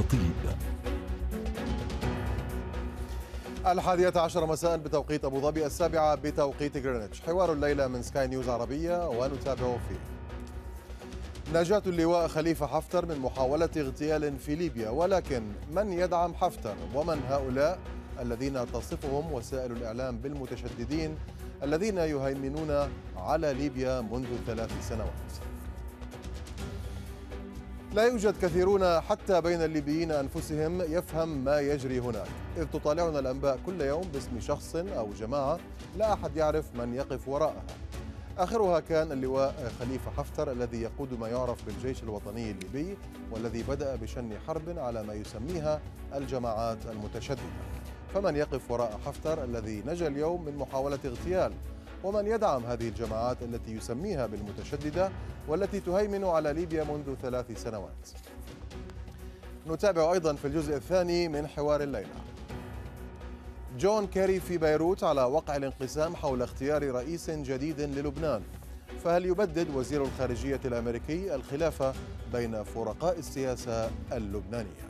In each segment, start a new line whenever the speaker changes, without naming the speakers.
الخطيب الحادية عشر مساء بتوقيت أبو ظبي السابعة بتوقيت غرينتش حوار الليلة من سكاي نيوز عربية ونتابعه فيه نجاة اللواء خليفة حفتر من محاولة اغتيال في ليبيا ولكن من يدعم حفتر ومن هؤلاء الذين تصفهم وسائل الإعلام بالمتشددين الذين يهيمنون على ليبيا منذ ثلاث سنوات لا يوجد كثيرون حتى بين الليبيين أنفسهم يفهم ما يجري هناك إذ تطالعنا الأنباء كل يوم باسم شخص أو جماعة لا أحد يعرف من يقف وراءها آخرها كان اللواء خليفة حفتر الذي يقود ما يعرف بالجيش الوطني الليبي والذي بدأ بشن حرب على ما يسميها الجماعات المتشددة فمن يقف وراء حفتر الذي نجا اليوم من محاولة اغتيال ومن يدعم هذه الجماعات التي يسميها بالمتشددة والتي تهيمن على ليبيا منذ ثلاث سنوات نتابع أيضا في الجزء الثاني من حوار الليلة جون كيري في بيروت على وقع الانقسام حول اختيار رئيس جديد للبنان فهل يبدد وزير الخارجية الأمريكي الخلافة بين فرقاء السياسة اللبنانية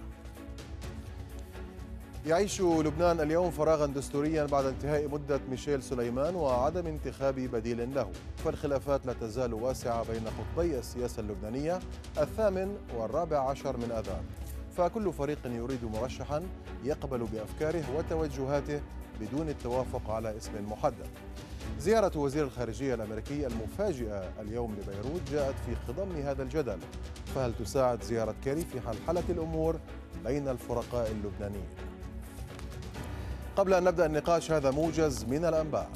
يعيش لبنان اليوم فراغا دستوريا بعد انتهاء مدة ميشيل سليمان وعدم انتخاب بديل له فالخلافات لا تزال واسعة بين قطبي السياسة اللبنانية الثامن والرابع عشر من أذار فكل فريق يريد مرشحا يقبل بأفكاره وتوجهاته بدون التوافق على اسم محدد زيارة وزير الخارجية الأمريكي المفاجئة اليوم لبيروت جاءت في خضم هذا الجدل فهل تساعد زيارة كيري في حلحلة الأمور بين الفرقاء اللبنانيين؟ قبل أن نبدأ النقاش هذا موجز من الأنباء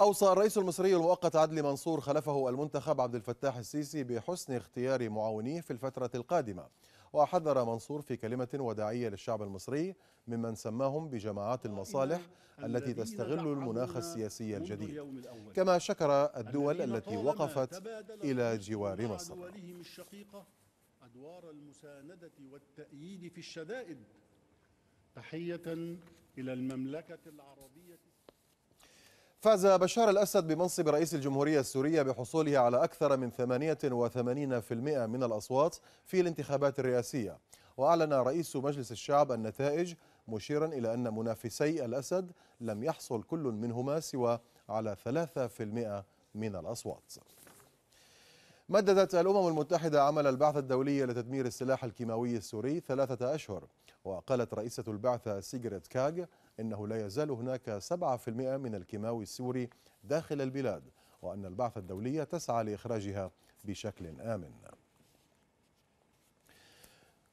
أوصى الرئيس المصري المؤقت عدلي منصور خلفه المنتخب عبد الفتاح السيسي بحسن اختيار معاونيه في الفترة القادمة وحذر منصور في كلمة وداعية للشعب المصري ممن سماهم بجماعات المصالح التي تستغل المناخ السياسي الجديد كما شكر الدول التي وقفت إلى جوار مصر
أدوار المساندة
والتأييد في الشدائد تحية إلى المملكة العربية
فاز بشار الأسد بمنصب رئيس الجمهورية السورية بحصوله على أكثر من 88% من الأصوات في الانتخابات الرئاسية وأعلن رئيس مجلس الشعب النتائج مشيرا إلى أن منافسي الأسد لم يحصل كل منهما سوى على 3% من الأصوات مددت الأمم المتحدة عمل البعثة الدولية لتدمير السلاح الكيماوي السوري ثلاثة أشهر وقالت رئيسة البعثة سيجريت كاغ إنه لا يزال هناك 7% من الكيماوي السوري داخل البلاد وأن البعثة الدولية تسعى لإخراجها بشكل آمن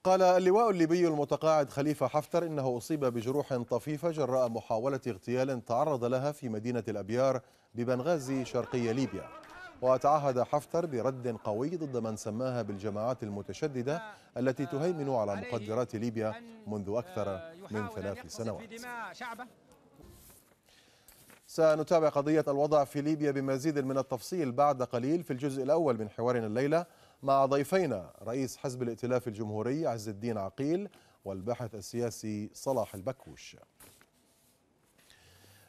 قال اللواء الليبي المتقاعد خليفة حفتر إنه أصيب بجروح طفيفة جراء محاولة اغتيال تعرض لها في مدينة الأبيار ببنغازي شرقي ليبيا وتعهد حفتر برد قوي ضد من سماها بالجماعات المتشددة آه، التي تهيمن على مقدرات ليبيا منذ أكثر آه، من ثلاث سنوات سنتابع قضية الوضع في ليبيا بمزيد من التفصيل بعد قليل في الجزء الأول من حوارنا الليلة مع ضيفينا رئيس حزب الائتلاف الجمهوري عز الدين عقيل والباحث السياسي صلاح البكوش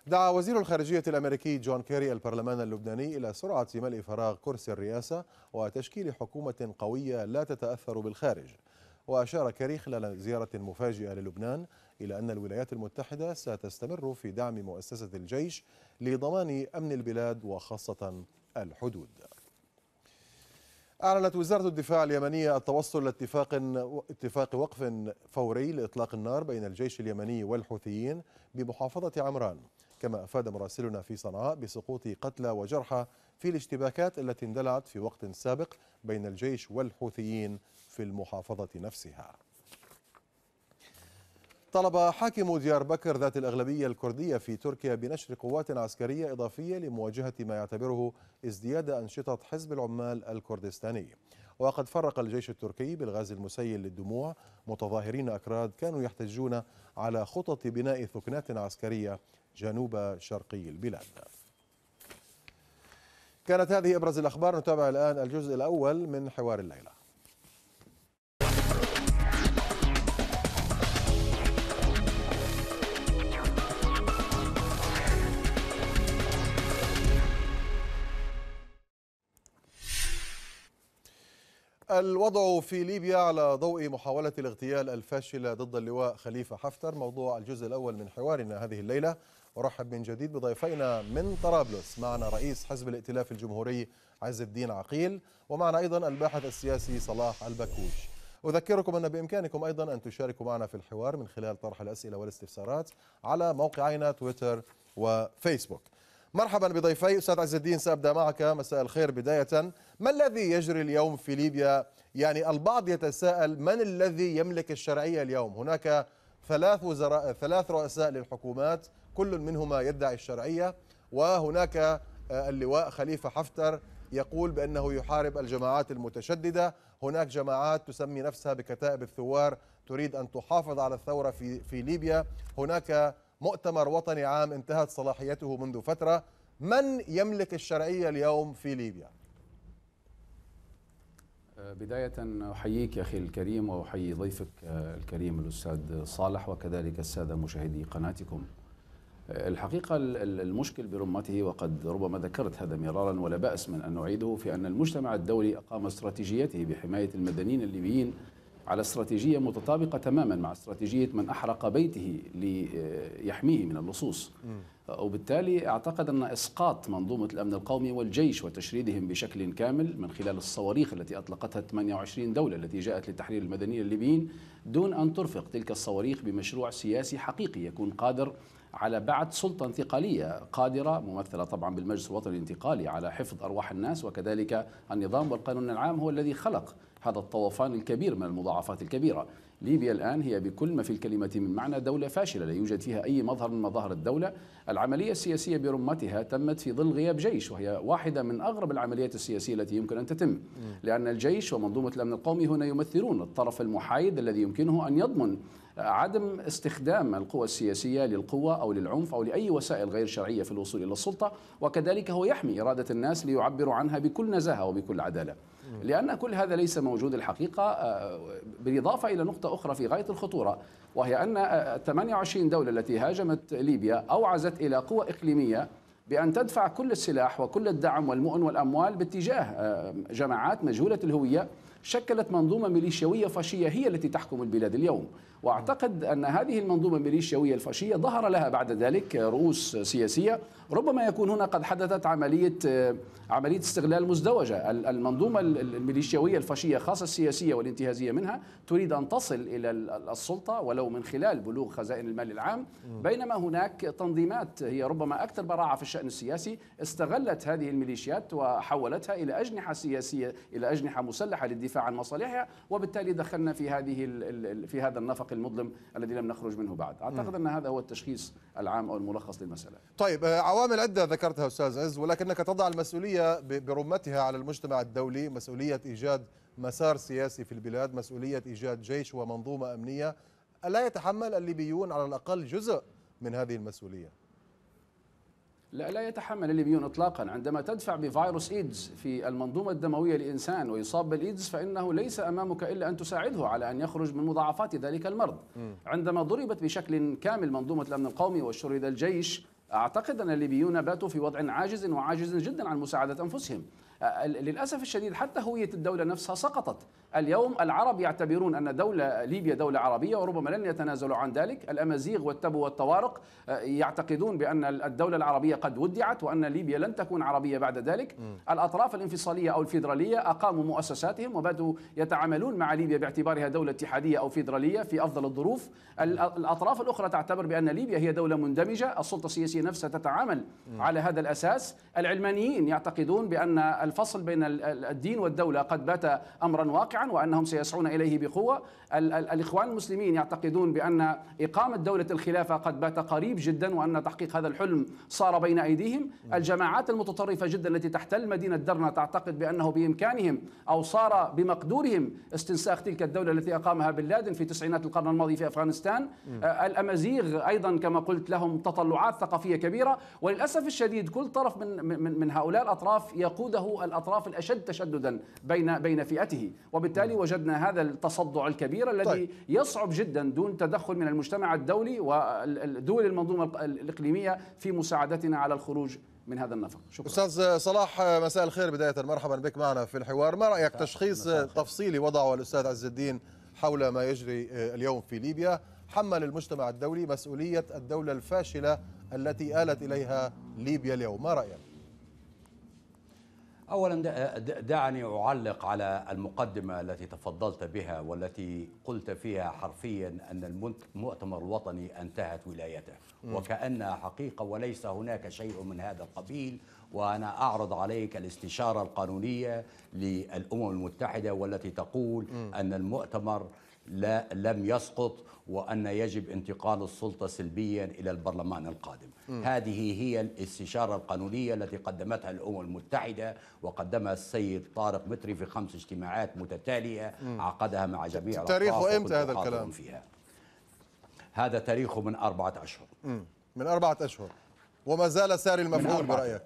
دعا وزير الخارجية الأمريكي جون كيري البرلمان اللبناني إلى سرعة ملء فراغ كرسي الرئاسة وتشكيل حكومة قوية لا تتأثر بالخارج وأشار كيري خلال زيارة مفاجئة للبنان إلى أن الولايات المتحدة ستستمر في دعم مؤسسة الجيش لضمان أمن البلاد وخاصة الحدود أعلنت وزارة الدفاع اليمنية التوصل لاتفاق اتفاق وقف فوري لإطلاق النار بين الجيش اليمني والحوثيين بمحافظة عمران كما أفاد مراسلنا في صنعاء بسقوط قتلى وجرحى في الاشتباكات التي اندلعت في وقت سابق بين الجيش والحوثيين في المحافظة نفسها طلب حاكم ديار بكر ذات الأغلبية الكردية في تركيا بنشر قوات عسكرية إضافية لمواجهة ما يعتبره ازدياد أنشطة حزب العمال الكردستاني وقد فرق الجيش التركي بالغاز المسيل للدموع متظاهرين أكراد كانوا يحتجون على خطط بناء ثكنات عسكرية جنوب شرقي البلاد كانت هذه أبرز الأخبار نتابع الآن الجزء الأول من حوار الليلة الوضع في ليبيا على ضوء محاولة الاغتيال الفاشلة ضد اللواء خليفة حفتر موضوع الجزء الأول من حوارنا هذه الليلة ارحب من جديد بضيفينا من طرابلس معنا رئيس حزب الائتلاف الجمهوري عز الدين عقيل ومعنا ايضا الباحث السياسي صلاح البكوش أذكركم أن بإمكانكم أيضا أن تشاركوا معنا في الحوار من خلال طرح الأسئلة والاستفسارات على موقعينا تويتر وفيسبوك مرحبا بضيفي أستاذ عز الدين سأبدأ معك مساء الخير بداية ما الذي يجري اليوم في ليبيا؟ يعني البعض يتساءل من الذي يملك الشرعية اليوم؟ هناك ثلاث وزراء ثلاث رؤساء للحكومات كل منهما يدعي الشرعية وهناك آه، اللواء خليفة حفتر يقول بأنه يحارب الجماعات المتشددة هناك جماعات تسمي نفسها بكتائب الثوار تريد أن تحافظ على الثورة في, في ليبيا هناك مؤتمر وطني عام انتهت صلاحيته منذ فترة من يملك الشرعية اليوم في ليبيا؟
آه، بداية أحييك يا أخي الكريم وأحيي ضيفك آه، الكريم الأستاذ صالح وكذلك السادة مشاهدي قناتكم الحقيقة المشكل برمته وقد ربما ذكرت هذا مرارا ولا بأس من أن نعيده في أن المجتمع الدولي أقام استراتيجيته بحماية المدنيين الليبيين على استراتيجية متطابقة تماما مع استراتيجية من أحرق بيته ليحميه من اللصوص وبالتالي أعتقد أن إسقاط منظومة الأمن القومي والجيش وتشريدهم بشكل كامل من خلال الصواريخ التي أطلقتها 28 دولة التي جاءت لتحرير المدنيين الليبيين دون أن ترفق تلك الصواريخ بمشروع سياسي حقيقي يكون قادر على بعد سلطة انتقالية قادرة ممثلة طبعا بالمجلس الوطني الانتقالي على حفظ أرواح الناس وكذلك النظام والقانون العام هو الذي خلق هذا الطوفان الكبير من المضاعفات الكبيرة ليبيا الآن هي بكل ما في الكلمة من معنى دولة فاشلة لا يوجد فيها أي مظهر من مظاهر الدولة العملية السياسية برمتها تمت في ظل غياب جيش وهي واحدة من أغرب العمليات السياسية التي يمكن أن تتم لأن الجيش ومنظومة الأمن القومي هنا يمثلون الطرف المحايد الذي يمكنه أن يضمن عدم استخدام القوى السياسية للقوة أو للعنف أو لأي وسائل غير شرعية في الوصول إلى السلطة وكذلك هو يحمي إرادة الناس ليعبروا عنها بكل نزاهة وبكل عدالة لأن كل هذا ليس موجود الحقيقة آه، بالإضافة إلى نقطة أخرى في غاية الخطورة وهي أن 28 آه، دولة التي هاجمت ليبيا أوعزت إلى قوى إقليمية بأن تدفع كل السلاح وكل الدعم والمؤن والأموال باتجاه آه، جماعات مجهولة الهوية شكلت منظومة ميليشياوية فاشية هي التي تحكم البلاد اليوم واعتقد ان هذه المنظومه الميليشياويه الفاشيه ظهر لها بعد ذلك رؤوس سياسيه ربما يكون هنا قد حدثت عملية آه، عملية استغلال مزدوجة المنظومة الميليشياوية الفاشية خاصة السياسية والانتهازية منها تريد أن تصل إلى السلطة ولو من خلال بلوغ خزائن المال العام بينما هناك تنظيمات هي ربما أكثر براعة في الشأن السياسي استغلت هذه الميليشيات وحولتها إلى أجنحة سياسية إلى أجنحة مسلحة للدفاع عن مصالحها وبالتالي دخلنا في هذه في هذا النفق المظلم الذي لم نخرج منه بعد أعتقد أن هذا هو التشخيص العام أو الملخص للمسألة
طيب آه، عوامل عدة ذكرتها أستاذ عز ولكنك تضع المسؤولية برمتها على المجتمع الدولي مسؤولية إيجاد مسار سياسي في البلاد مسؤولية إيجاد جيش ومنظومة أمنية ألا يتحمل الليبيون على الأقل جزء من هذه المسؤولية؟
لا لا يتحمل الليبيون اطلاقا عندما تدفع بفيروس ايدز في المنظومه الدمويه لانسان ويصاب بالايدز فانه ليس امامك الا ان تساعده على ان يخرج من مضاعفات ذلك المرض. م. عندما ضربت بشكل كامل منظومه الامن القومي وشرد الجيش أعتقد أن الليبيون باتوا في وضع عاجز وعاجز جدا عن مساعدة أنفسهم أه، للأسف الشديد حتى هوية الدولة نفسها سقطت اليوم العرب يعتبرون أن دولة ليبيا دولة عربية وربما لن يتنازلوا عن ذلك الأمازيغ والتبو والطوارق آه، يعتقدون بأن الدولة العربية قد ودعت وأن ليبيا لن تكون عربية بعد ذلك الأطراف الانفصالية أو الفيدرالية أقاموا مؤسساتهم وبدوا يتعاملون مع ليبيا باعتبارها دولة اتحادية أو فيدرالية في أفضل الظروف الأطراف الأخرى تعتبر بأن ليبيا هي دولة مندمجة السلطة السياسية نفسها تتعامل على هذا الأساس العلمانيين يعتقدون بأن الفصل بين الدين والدولة قد بات أمرا واقعا وأنهم سيسعون إليه بقوة الإخوان المسلمين يعتقدون بأن إقامة دولة الخلافة قد بات قريب جدا وأن تحقيق هذا الحلم صار بين أيديهم الجماعات المتطرفة جدا التي تحتل مدينة درنا تعتقد بأنه بإمكانهم أو صار بمقدورهم استنساخ تلك الدولة التي أقامها بن لادن في تسعينات القرن الماضي في أفغانستان الأمازيغ أيضا كما قلت لهم تطلعات ثقافية كبيرة وللأسف الشديد كل طرف من, من, من هؤلاء الأطراف يقوده الأطراف الأشد تشددا بين بين فئته وبالتالي وبالتالي وجدنا هذا التصدع الكبير الذي طيب. يصعب جدا دون تدخل من المجتمع الدولي ودول المنظومة الإقليمية في مساعدتنا على الخروج من هذا النفق شكرا استاذ صلاح مساء الخير بدايه مرحبا بك
معنا في الحوار ما رايك تشخيص تفصيلي وضعه الاستاذ عز الدين حول ما يجري اليوم في ليبيا حمل المجتمع الدولي مسؤوليه الدوله الفاشله التي آلت اليها ليبيا اليوم ما رايك
اولا دعني اعلق على المقدمه التي تفضلت بها والتي قلت فيها حرفيا ان المؤتمر الوطني انتهت ولايته وكانها حقيقه وليس هناك شيء من هذا القبيل وانا اعرض عليك الاستشاره القانونيه للامم المتحده والتي تقول ان المؤتمر لا لم يسقط وأن يجب انتقال السلطة سلبيا إلى البرلمان القادم م. هذه هي الاستشارة القانونية التي قدمتها الأمم المتحدة وقدمها السيد طارق متري في خمس اجتماعات متتالية م. عقدها مع جميع تاريخه إمتى هذا الكلام؟ فيها. هذا تاريخه من أربعة أشهر
م. من أربعة أشهر
وما زال ساري المفعول برأيك؟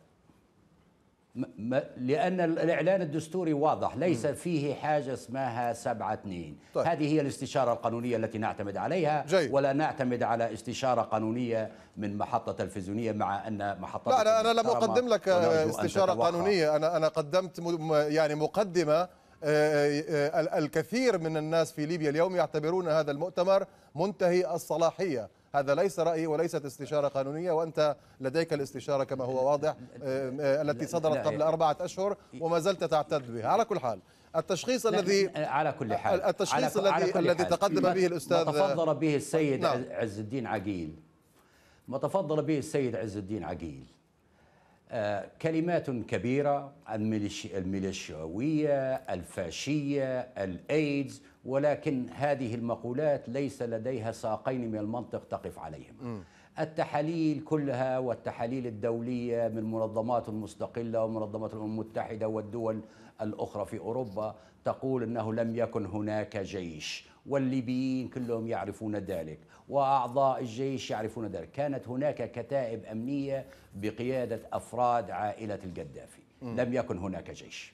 لأن الإعلان الدستوري واضح ليس م. فيه حاجة اسمها سبعة اثنين طيب. هذه هي الاستشارة القانونية التي نعتمد عليها جيد. ولا نعتمد على استشارة قانونية من محطة تلفزيونية مع أن محطة لا أنا, أنا لم أقدم لك استشارة
قانونية أنا أنا قدمت يعني مقدمة آه، آه، الكثير من الناس في ليبيا اليوم يعتبرون هذا المؤتمر منتهي الصلاحية هذا ليس رأي وليست استشارة قانونية وأنت لديك الاستشارة كما هو واضح آه، التي صدرت قبل أربعة أشهر وما زلت تعتد بها على كل حال التشخيص الذي
على كل حال التشخيص الذي الذي تقدم به الاستاذ ما تفضل به السيد نعم. عز الدين عقيل ما تفضل به السيد عز الدين عقيل آه، كلمات كبيرة الميليشياوية الفاشية الأيدز ولكن هذه المقولات ليس لديها ساقين من المنطق تقف عليهم التحاليل كلها والتحاليل الدولية من منظمات مستقلة ومنظمات الأمم المتحدة والدول الأخرى في أوروبا تقول أنه لم يكن هناك جيش والليبيين كلهم يعرفون ذلك واعضاء الجيش يعرفون ذلك كانت هناك كتائب امنيه بقياده افراد عائله م. لم يكن هناك جيش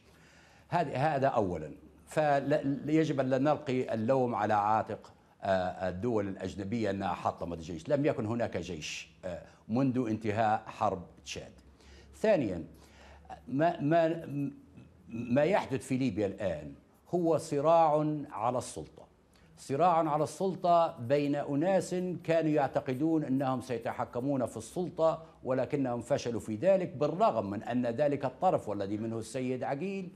هذا اولا فيجب ان لا نلقي اللوم على عاتق الدول الأجنبية أنها حطمت الجيش لم يكن هناك جيش منذ انتهاء حرب تشاد ثانيا ما, ما, ما يحدث في ليبيا الآن هو صراع على السلطة صراع على السلطه بين اناس كانوا يعتقدون انهم سيتحكمون في السلطه ولكنهم فشلوا في ذلك بالرغم من ان ذلك الطرف والذي منه السيد عقيل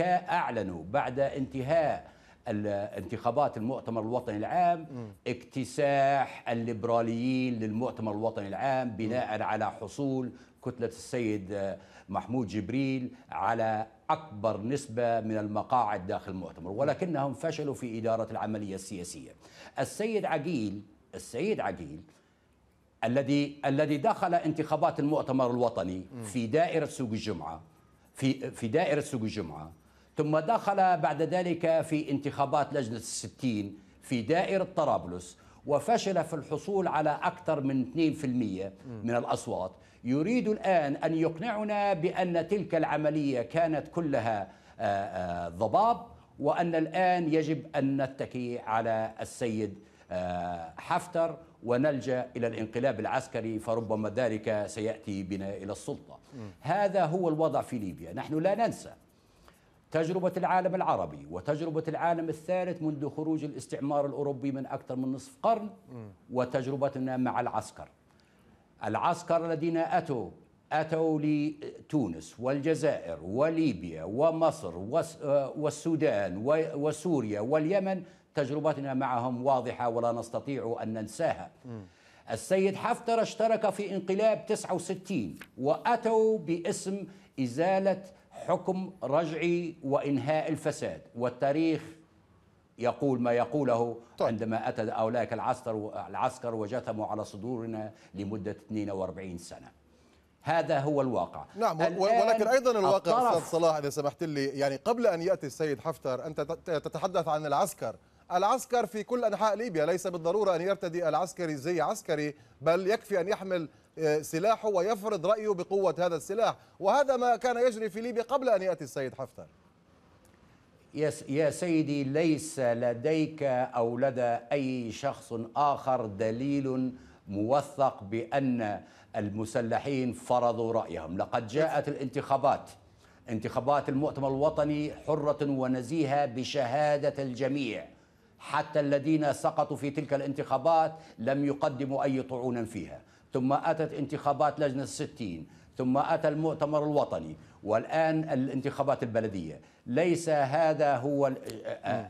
اعلنوا بعد انتهاء انتخابات المؤتمر الوطني العام اكتساح الليبراليين للمؤتمر الوطني العام بناء على حصول كتلة السيد آه، محمود جبريل على أكبر نسبة من المقاعد داخل المؤتمر ولكنهم فشلوا في إدارة العملية السياسية السيد عقيل السيد عقيل الذي الذي دخل انتخابات المؤتمر الوطني في دائرة سوق الجمعة في في دائرة سوق الجمعة ثم دخل بعد ذلك في انتخابات لجنة الستين في دائرة طرابلس وفشل في الحصول على أكثر من 2% من الأصوات يريد الآن أن يقنعنا بأن تلك العملية كانت كلها آه، آه، ضباب وأن الآن يجب أن نتكي على السيد آه، حفتر ونلجا الى الانقلاب العسكري فربما ذلك سياتي بنا الى السلطه. هذا هو الوضع في ليبيا، نحن لا ننسى تجربه العالم العربي وتجربه العالم الثالث منذ خروج الاستعمار الاوروبي من اكثر من نصف قرن وتجربتنا مع العسكر. العسكر الذين أتوا أتوا لتونس والجزائر وليبيا ومصر والسودان وسوريا واليمن تجربتنا معهم واضحة ولا نستطيع أن ننساها السيد حفتر اشترك في انقلاب 69 وأتوا باسم إزالة حكم رجعي وإنهاء الفساد والتاريخ يقول ما يقوله طيب. عندما أتى أولئك العسكر العسكر وجثموا على صدورنا لمدة 42 سنة هذا هو الواقع نعم ولكن أيضا الواقع أستاذ صلاح إذا سمحت لي
يعني قبل أن يأتي السيد حفتر أنت تتحدث عن العسكر العسكر في كل أنحاء ليبيا ليس بالضرورة أن يرتدي العسكري زي عسكري بل يكفي أن يحمل آه، سلاحه ويفرض رأيه بقوة هذا السلاح وهذا ما كان يجري في ليبيا قبل أن يأتي السيد حفتر
يا سيدي ليس لديك او لدى اي شخص اخر دليل موثق بان المسلحين فرضوا رايهم، لقد جاءت الانتخابات انتخابات المؤتمر الوطني حره ونزيهه بشهاده الجميع حتى الذين سقطوا في تلك الانتخابات لم يقدموا اي طعونا فيها، ثم أتت انتخابات لجنة الستين ثم أتى المؤتمر الوطني والآن الانتخابات البلدية ليس هذا هو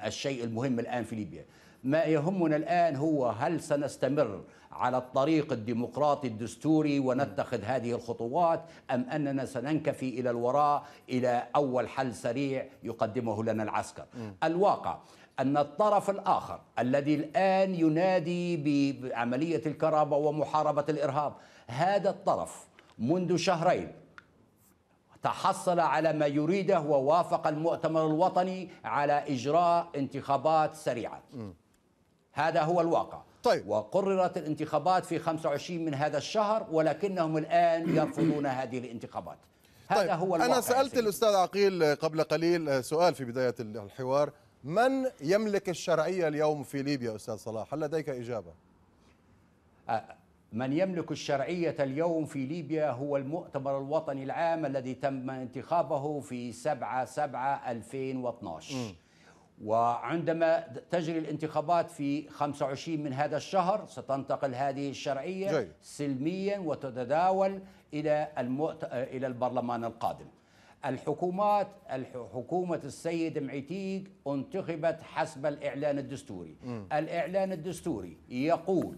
الشيء المهم الآن في ليبيا ما يهمنا الآن هو هل سنستمر على الطريق الديمقراطي الدستوري ونتخذ هذه الخطوات أم أننا سننكفي إلى الوراء إلى أول حل سريع يقدمه لنا العسكر الواقع أن الطرف الآخر الذي الآن ينادي بعملية الكرامة ومحاربة الإرهاب هذا الطرف منذ شهرين تحصل على ما يريده ووافق المؤتمر الوطني على إجراء انتخابات سريعة م. هذا هو الواقع طيب. وقررت الانتخابات في 25 من هذا الشهر ولكنهم الآن يرفضون هذه الانتخابات هذا طيب. هو الواقع أنا سألت
الأستاذ عقيل قبل قليل سؤال في بداية الحوار من يملك الشرعية اليوم في ليبيا أستاذ
صلاح هل لديك إجابة أه، من يملك الشرعية اليوم في ليبيا هو المؤتمر الوطني العام الذي تم انتخابه في 7 7 2012 وعندما تجري الانتخابات في 25 من هذا الشهر ستنتقل هذه الشرعية جاي. سلميا وتتداول إلى, المؤت... إلى البرلمان القادم الحكومات حكومة السيد معتيق انتخبت حسب الإعلان الدستوري م. الإعلان الدستوري يقول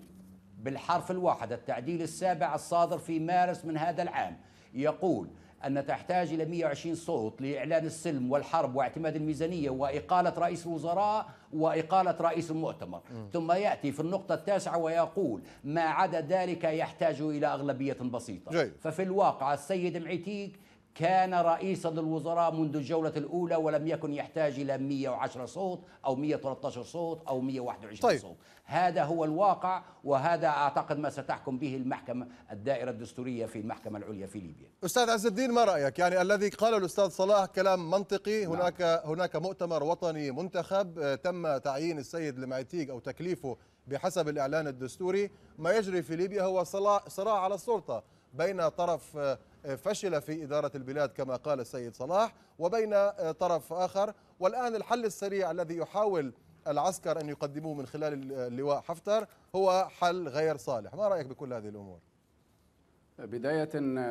بالحرف الواحد التعديل السابع الصادر في مارس من هذا العام يقول أن تحتاج إلى 120 صوت لإعلان السلم والحرب واعتماد الميزانية وإقالة رئيس الوزراء وإقالة رئيس المؤتمر م. ثم يأتي في النقطة التاسعة ويقول ما عدا ذلك يحتاج إلى أغلبية بسيطة جاي. ففي الواقع السيد معتيق كان رئيسا للوزراء منذ الجولة الأولى ولم يكن يحتاج إلى 110 صوت أو 113 صوت أو 121 طيب. صوت هذا هو الواقع وهذا أعتقد ما ستحكم به المحكمة الدائرة الدستورية في المحكمة العليا في ليبيا
أستاذ عز الدين ما رأيك يعني الذي قال الأستاذ صلاح كلام منطقي نعم. هناك هناك مؤتمر وطني منتخب آه، تم تعيين السيد لمعتيق أو تكليفه بحسب الإعلان الدستوري ما يجري في ليبيا هو صراع على السلطة بين طرف آه، آه، فشل في إدارة البلاد كما قال السيد صلاح وبين آه، طرف آخر والآن الحل السريع الذي يحاول العسكر أن يقدموه من خلال
اللواء حفتر هو حل غير صالح ما رأيك بكل هذه الأمور؟ بداية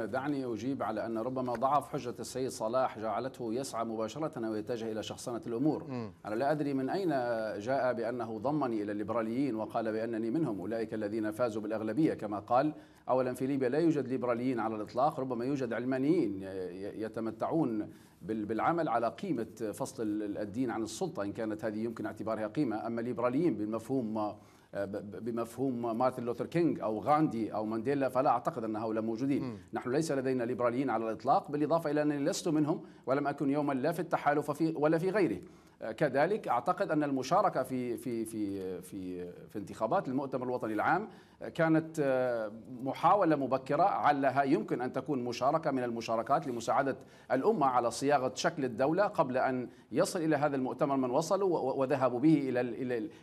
دعني أجيب على أن ربما ضعف حجة السيد صلاح جعلته يسعى مباشرة ويتجه إلى شخصنة الأمور م. أنا لا أدري من أين جاء بأنه ضمني إلى الليبراليين وقال بأنني منهم أولئك الذين فازوا بالأغلبية كما قال اولا في ليبيا لا يوجد ليبراليين على الاطلاق ربما يوجد علمانيين يتمتعون بالعمل على قيمه فصل الدين عن السلطه ان كانت هذه يمكن اعتبارها قيمه اما ليبراليين بمفهوم بمفهوم مارتن لوثر كينج او غاندي او مانديلا فلا اعتقد ان هؤلاء موجودين، م. نحن ليس لدينا ليبراليين على الاطلاق بالاضافه الى انني لست منهم ولم اكن يوما لا في التحالف ولا في غيره. كذلك اعتقد ان المشاركه في في في في في انتخابات المؤتمر الوطني العام كانت آه، محاوله مبكره علها يمكن ان تكون مشاركه من المشاركات لمساعده الامه على صياغه شكل الدوله قبل ان يصل الى هذا المؤتمر من وصلوا وذهبوا به الى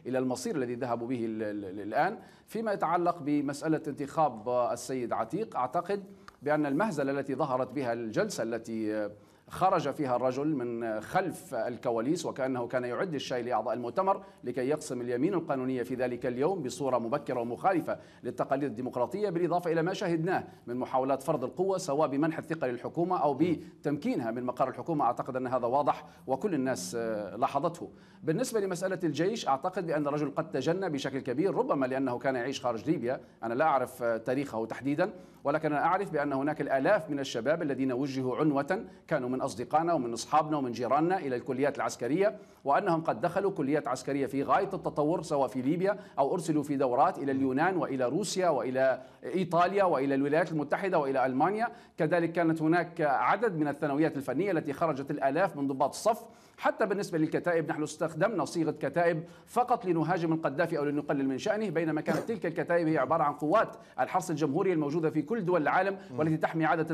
الى المصير الذي ذهبوا به الان فيما يتعلق بمساله انتخاب السيد عتيق اعتقد بان المهزله التي ظهرت بها الجلسه التي آه، خرج فيها الرجل من خلف الكواليس وكأنه كان يعد الشاي لأعضاء المؤتمر لكي يقسم اليمين القانونية في ذلك اليوم بصورة مبكرة ومخالفة للتقاليد الديمقراطية بالإضافة إلى ما شهدناه من محاولات فرض القوة سواء بمنح الثقة للحكومة أو بتمكينها من مقر الحكومة أعتقد أن هذا واضح وكل الناس لاحظته بالنسبة لمسألة الجيش أعتقد بأن الرجل قد تجنى بشكل كبير ربما لأنه كان يعيش خارج ليبيا أنا لا أعرف تاريخه تحديدا ولكن أنا أعرف بأن هناك الآلاف من الشباب الذين وجهوا عنوة كانوا من أصدقائنا ومن أصحابنا ومن جيراننا إلى الكليات العسكرية وأنهم قد دخلوا كليات عسكرية في غاية التطور سواء في ليبيا أو أرسلوا في دورات إلى اليونان وإلى روسيا وإلى إيطاليا وإلى الولايات المتحدة وإلى ألمانيا كذلك كانت هناك عدد من الثانويات الفنية التي خرجت الآلاف من ضباط الصف حتى بالنسبة للكتائب نحن استخدمنا صيغة كتائب فقط لنهاجم القذافي أو لنقلل من شأنه بينما كانت تلك الكتائب هي عبارة عن قوات الحرس الجمهوري الموجودة في كل دول العالم والتي تحمي عادة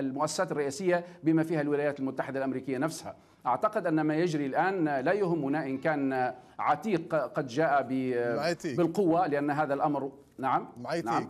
المؤسسات الرئاسية بما فيها الولايات المتحدة الأمريكية نفسها أعتقد أن ما يجري الآن لا يهمنا إن كان عتيق قد جاء بالقوة لأن هذا الأمر نعم نعم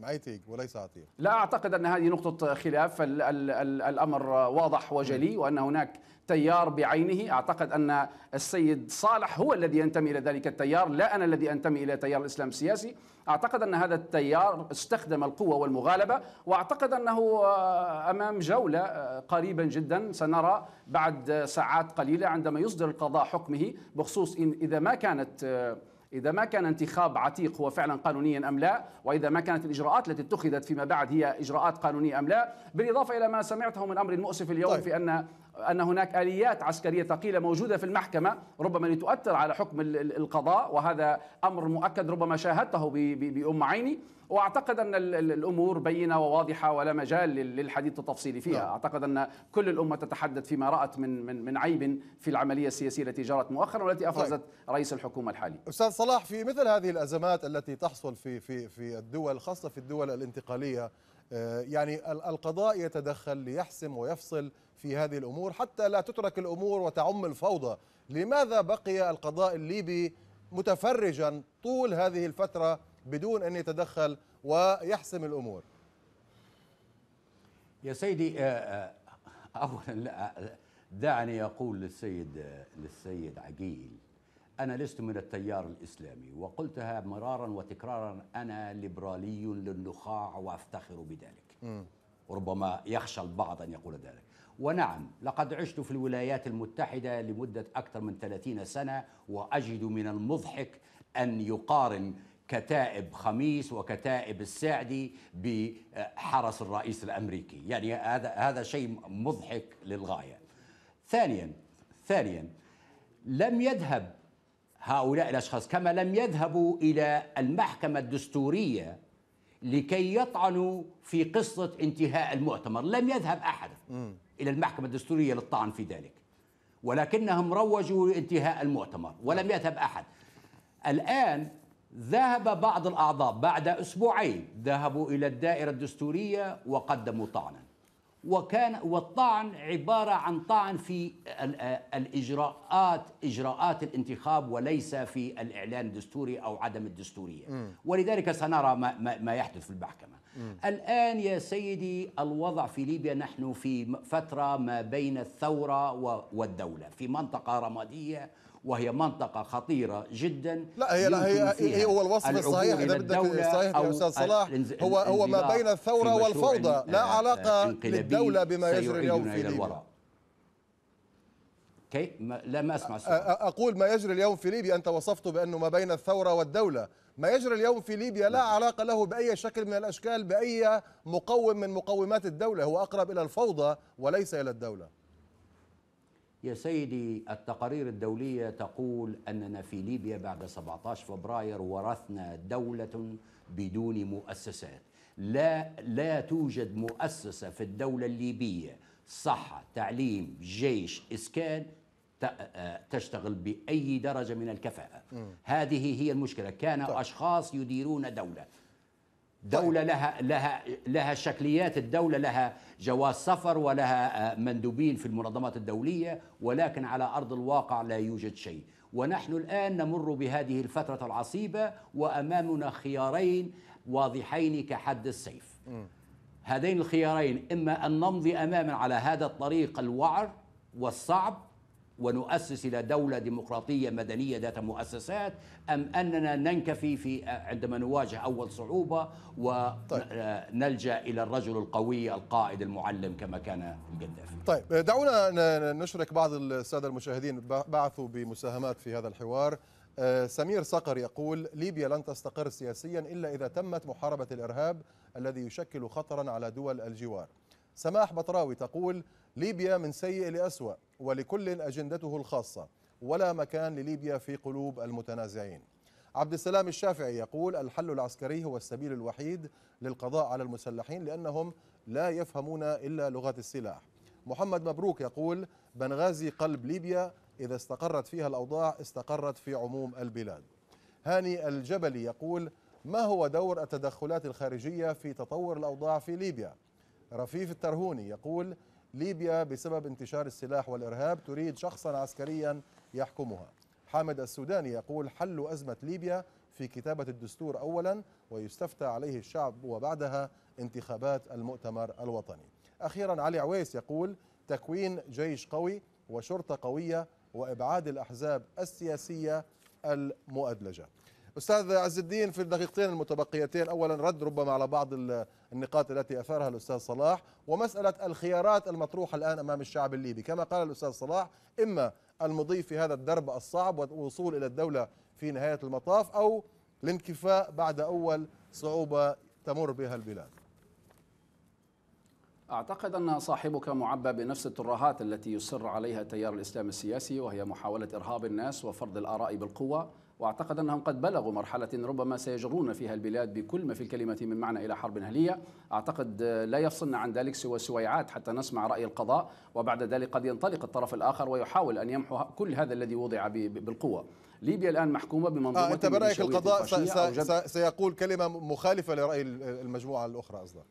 معيتيك وليس عتيق
لا أعتقد أن هذه نقطة خلاف الأمر واضح وجلي وأن هناك تيار بعينه أعتقد أن السيد صالح هو الذي ينتمي إلى ذلك التيار لا أنا الذي أنتمي إلى تيار الإسلام السياسي أعتقد أن هذا التيار استخدم القوة والمغالبة وأعتقد أنه آه، أمام جولة آه، قريبا جدا سنرى بعد ساعات قليلة عندما يصدر القضاء حكمه بخصوص إن إذا ما كانت آه، إذا ما كان انتخاب عتيق هو فعلا قانونيا أم لا وإذا ما كانت الإجراءات التي اتخذت فيما بعد هي إجراءات قانونية أم لا بالإضافة إلى ما سمعته من أمر مؤسف اليوم طيب. في أن أن هناك آليات عسكرية ثقيلة موجودة في المحكمة ربما لتؤثر على حكم القضاء وهذا أمر مؤكد ربما شاهدته بأم عيني واعتقد ان الامور بينه وواضحه ولا مجال للحديث التفصيلي فيها لا. نعم. اعتقد ان كل الامه تتحدث فيما رات من من من عيب في العمليه السياسيه التي جرت مؤخرا والتي افرزت طيب. رئيس الحكومه الحالي استاذ صلاح
في مثل هذه الازمات التي تحصل في في في الدول خاصه في الدول الانتقاليه آه، يعني القضاء يتدخل ليحسم ويفصل في هذه الامور حتى لا تترك الامور وتعم الفوضى لماذا بقي القضاء الليبي متفرجا طول هذه الفتره بدون أن يتدخل ويحسم الأمور
يا سيدي آه، آه، أولا آه، دعني أقول للسيد للسيد عقيل أنا لست من التيار الإسلامي وقلتها مرارا وتكرارا أنا ليبرالي للنخاع وأفتخر بذلك ربما يخشى البعض أن يقول ذلك ونعم لقد عشت في الولايات المتحدة لمدة أكثر من 30 سنة وأجد من المضحك أن يقارن كتائب خميس وكتائب السعدي بحرس الرئيس الامريكي، يعني هذا هذا شيء مضحك للغايه. ثانيا ثانيا لم يذهب هؤلاء الاشخاص كما لم يذهبوا الى المحكمه الدستوريه لكي يطعنوا في قصه انتهاء المؤتمر، لم يذهب احد الى المحكمه الدستوريه للطعن في ذلك. ولكنهم روجوا لانتهاء المؤتمر ولم يذهب احد. الان ذهب بعض الأعضاء بعد أسبوعين ذهبوا إلى الدائرة الدستورية وقدموا طعنا وكان والطعن عبارة عن طعن في الإجراءات إجراءات الانتخاب وليس في الإعلان الدستوري أو عدم الدستورية م. ولذلك سنرى ما, ما, ما يحدث في المحكمة م. الآن يا سيدي الوضع في ليبيا نحن في فترة ما بين الثورة والدولة في منطقة رمادية وهي منطقه خطيره جدا لا هي لا هي, هي هو الوصف الصحيح اذا بدك صحيح يا استاذ صلاح هو هو ما بين الثوره
والفوضى لا علاقه آه، للدوله بما يجري اليوم في ليبيا
كي لا ما اسمع السؤال
اقول ما يجري اليوم في ليبيا انت وصفته بانه ما بين الثوره والدوله ما يجري اليوم في ليبيا لا نعم. علاقه له باي شكل من الاشكال باي مقوم من مقومات الدوله هو اقرب الى الفوضى وليس الى الدوله
يا سيدي التقارير الدولية تقول أننا في ليبيا بعد 17 فبراير ورثنا دولة بدون مؤسسات لا, لا توجد مؤسسة في الدولة الليبية صحة تعليم جيش إسكان آه، تشتغل بأي درجة من الكفاءة م. هذه هي المشكلة كان طيب. أشخاص يديرون دولة طيب. دولة لها لها لها شكليات الدولة لها جواز سفر ولها آه، مندوبين في المنظمات الدولية ولكن على أرض الواقع لا يوجد شيء ونحن الآن نمر بهذه الفترة العصيبة وأمامنا خيارين واضحين كحد السيف هذين الخيارين إما أن نمضي أماما على هذا الطريق الوعر والصعب ونؤسس إلى دولة ديمقراطية مدنية ذات مؤسسات أم أننا ننكفي في عندما نواجه أول صعوبة ونلجأ طيب. آه، إلى الرجل القوي القائد المعلم كما كان القذافي
طيب دعونا نشرك بعض السادة المشاهدين بعثوا بمساهمات في هذا الحوار آه، سمير صقر يقول ليبيا لن تستقر سياسيا إلا إذا تمت محاربة الإرهاب الذي يشكل خطرا على دول الجوار سماح بطراوي تقول ليبيا من سيء لأسوأ ولكل أجندته الخاصة ولا مكان لليبيا في قلوب المتنازعين عبد السلام الشافعي يقول الحل العسكري هو السبيل الوحيد للقضاء على المسلحين لأنهم لا يفهمون إلا لغة السلاح محمد مبروك يقول بنغازي قلب ليبيا إذا استقرت فيها الأوضاع استقرت في عموم البلاد هاني الجبلي يقول ما هو دور التدخلات الخارجية في تطور الأوضاع في ليبيا رفيف الترهوني يقول ليبيا بسبب انتشار السلاح والإرهاب تريد شخصا عسكريا يحكمها حامد السوداني يقول حل أزمة ليبيا في كتابة الدستور أولا ويستفتى عليه الشعب وبعدها انتخابات المؤتمر الوطني أخيرا علي عويس يقول تكوين جيش قوي وشرطة قوية وإبعاد الأحزاب السياسية المؤدلجة استاذ عز الدين في الدقيقتين المتبقيتين اولا رد ربما على بعض النقاط التي اثارها الاستاذ صلاح ومساله الخيارات المطروحه الان امام الشعب الليبي كما قال الاستاذ صلاح اما المضي في هذا الدرب الصعب والوصول الى الدوله في نهايه المطاف او الانكفاء بعد اول صعوبه تمر بها البلاد
أعتقد أن صاحبك معبى بنفس الترهات التي يصر عليها التيار الإسلام السياسي وهي محاولة إرهاب الناس وفرض الآراء بالقوة وأعتقد أنهم قد بلغوا مرحلة ربما سيجرون فيها البلاد بكل ما في الكلمة من معنى إلى حرب أهلية أعتقد لا يفصلنا عن ذلك سوى سويعات حتى نسمع رأي القضاء وبعد ذلك قد ينطلق الطرف الآخر ويحاول أن يمحو كل هذا الذي وضع بالقوة ليبيا الآن محكومة بمنظومة آه، أنت برأيك القضاء
سيقول كلمة مخالفة لرأي المجموعة الأخرى أصدق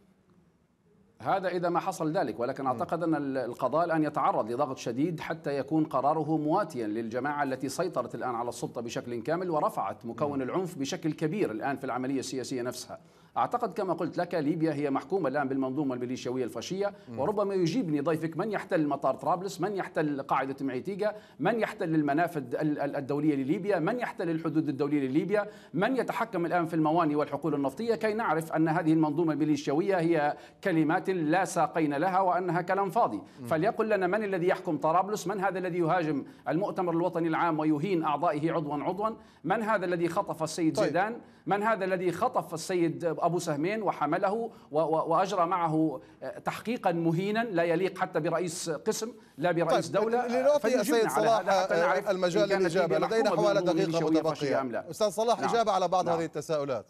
هذا إذا ما حصل ذلك ولكن أعتقد أن القضاء الآن يتعرض لضغط شديد حتى يكون قراره مواتيا للجماعة التي سيطرت الآن على السلطة بشكل كامل ورفعت مكون العنف بشكل كبير الآن في العملية السياسية نفسها أعتقد كما قلت لك ليبيا هي محكومة الآن بالمنظومة الميليشياوية الفاشية وربما يجيبني ضيفك من يحتل مطار طرابلس من يحتل قاعدة معيتيقا من يحتل المنافذ الدولية لليبيا من يحتل الحدود الدولية لليبيا من يتحكم الآن في المواني والحقول النفطية كي نعرف أن هذه المنظومة الميليشياوية هي كلمات لا ساقين لها وأنها كلام فاضي فليقل لنا من الذي يحكم طرابلس من هذا الذي يهاجم المؤتمر الوطني العام ويهين أعضائه عضوا عضوا من هذا الذي خطف السيد طيب. زيدان من هذا الذي خطف السيد أبو سهمين وحمله وأجرى معه آه، تحقيقا مهينا لا يليق حتى برئيس قسم لا برئيس طيب دولة لنعطي السيد صلاح آه، المجال للإجابة لدينا حوالي دقيقة متبقية أستاذ صلاح نعم. إجابة على بعض نعم. هذه
التساؤلات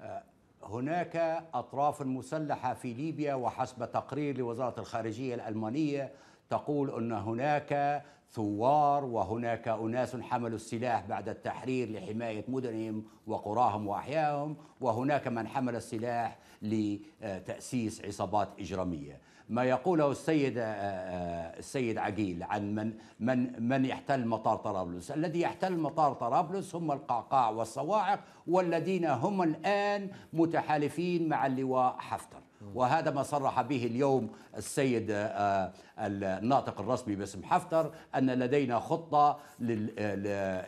آه، هناك أطراف مسلحة في ليبيا وحسب تقرير لوزارة الخارجية الألمانية تقول أن هناك ثوار وهناك أناس حملوا السلاح بعد التحرير لحماية مدنهم وقراهم وأحيائهم وهناك من حمل السلاح لتأسيس عصابات إجرامية ما يقوله السيد آه، آه، السيد عقيل عن من من من يحتل مطار طرابلس، الذي يحتل مطار طرابلس هم القعقاع والصواعق والذين هم الان متحالفين مع اللواء حفتر، وهذا ما صرح به اليوم السيد آه، الناطق الرسمي باسم حفتر ان لدينا خطه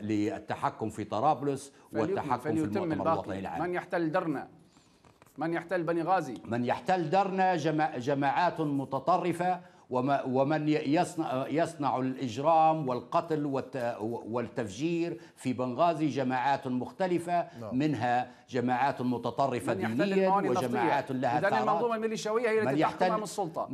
للتحكم في طرابلس والتحكم في المؤتمر الوطني العام. من
يحتل درنا
من يحتل بنغازي من يحتل درنا جماعات متطرفة ومن يصنع, يصنع الإجرام والقتل والتفجير في بنغازي جماعات مختلفة نعم. منها جماعات متطرفة دينيا وجماعات لها إذن المنظومة الميليشيوية هي التي تحكم من السلطة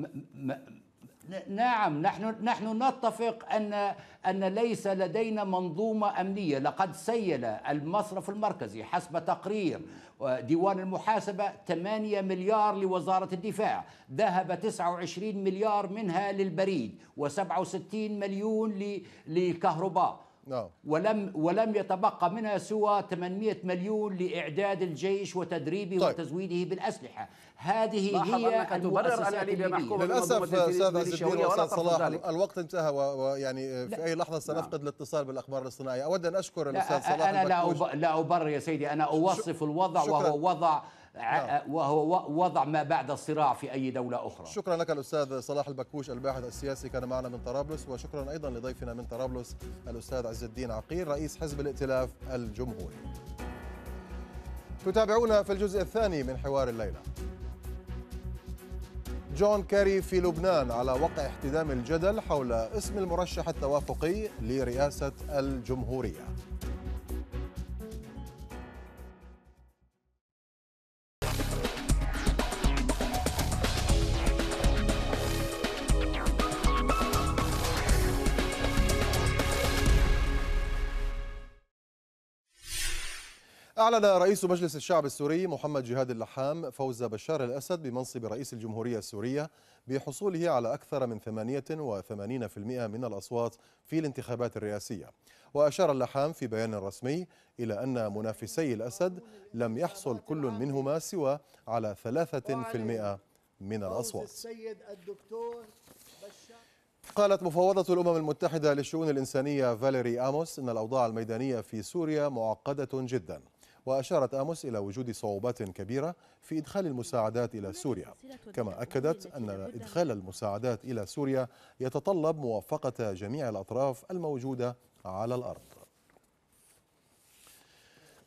نعم نحن نحن نتفق ان ان ليس لدينا منظومه امنيه لقد سيل المصرف المركزي حسب تقرير ديوان المحاسبة 8 مليار لوزارة الدفاع ذهب 29 مليار منها للبريد و67 مليون للكهرباء نعم. ولم ولم يتبقى منها سوى 800 مليون لاعداد الجيش وتدريبه طيب. وتزويده بالاسلحه هذه هي المؤسسات الليبيه للاسف استاذ عز الدين واستاذ صلاح
الوقت انتهى ويعني في لا. اي لحظه سنفقد نعم. الاتصال بالاخبار الاصطناعيه اود ان اشكر الاستاذ صلاح انا لا
لا ابرر يا سيدي انا اوصف الوضع شكرا. وهو وضع آه، نعم. آه، وهو وضع ما بعد الصراع في أي دولة أخرى شكرا لك الأستاذ صلاح البكوش الباحث السياسي كان
معنا من طرابلس وشكرا أيضا لضيفنا من طرابلس الأستاذ عز الدين عقيل رئيس حزب الائتلاف الجمهوري تتابعونا في الجزء الثاني من حوار الليلة جون كيري في لبنان على وقع احتدام الجدل حول اسم المرشح التوافقي لرئاسة الجمهورية أعلن رئيس مجلس الشعب السوري محمد جهاد اللحام فوز بشار الأسد بمنصب رئيس الجمهورية السورية بحصوله على أكثر من 88% من الأصوات في الانتخابات الرئاسية وأشار اللحام في بيان رسمي إلى أن منافسي الأسد لم يحصل كل منهما سوى على 3% من الأصوات قالت مفوضة الأمم المتحدة للشؤون الإنسانية فاليري آموس أن الأوضاع الميدانية في سوريا معقدة جدا وأشارت آموس إلى وجود صعوبات كبيرة في إدخال المساعدات إلى سوريا كما أكدت أن إدخال المساعدات إلى سوريا يتطلب موافقة جميع الأطراف الموجودة على الأرض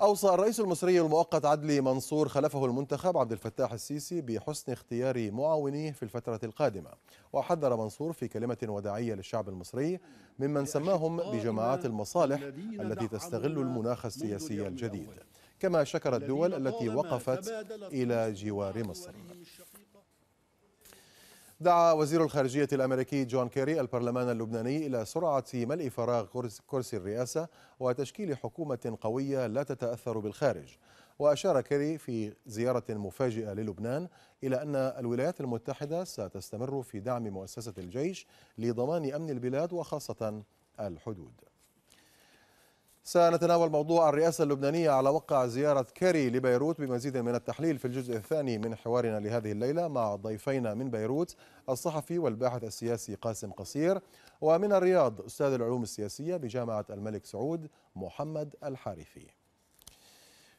أوصى الرئيس المصري المؤقت عدلي منصور خلفه المنتخب عبد الفتاح السيسي بحسن اختيار معاونيه في الفترة القادمة وحذر منصور في كلمة وداعية للشعب المصري ممن سماهم بجماعات المصالح التي تستغل المناخ السياسي الجديد كما شكر الدول التي وقفت إلى جوار مصر دعا وزير الخارجية الأمريكي جون كيري البرلمان اللبناني إلى سرعة ملء فراغ كرسي الرئاسة وتشكيل حكومة قوية لا تتأثر بالخارج وأشار كيري في زيارة مفاجئة للبنان إلى أن الولايات المتحدة ستستمر في دعم مؤسسة الجيش لضمان أمن البلاد وخاصة الحدود سنتناول موضوع الرئاسة اللبنانية على وقع زيارة كيري لبيروت بمزيد من التحليل في الجزء الثاني من حوارنا لهذه الليلة مع ضيفينا من بيروت الصحفي والباحث السياسي قاسم قصير ومن الرياض أستاذ العلوم السياسية بجامعة الملك سعود محمد الحارثي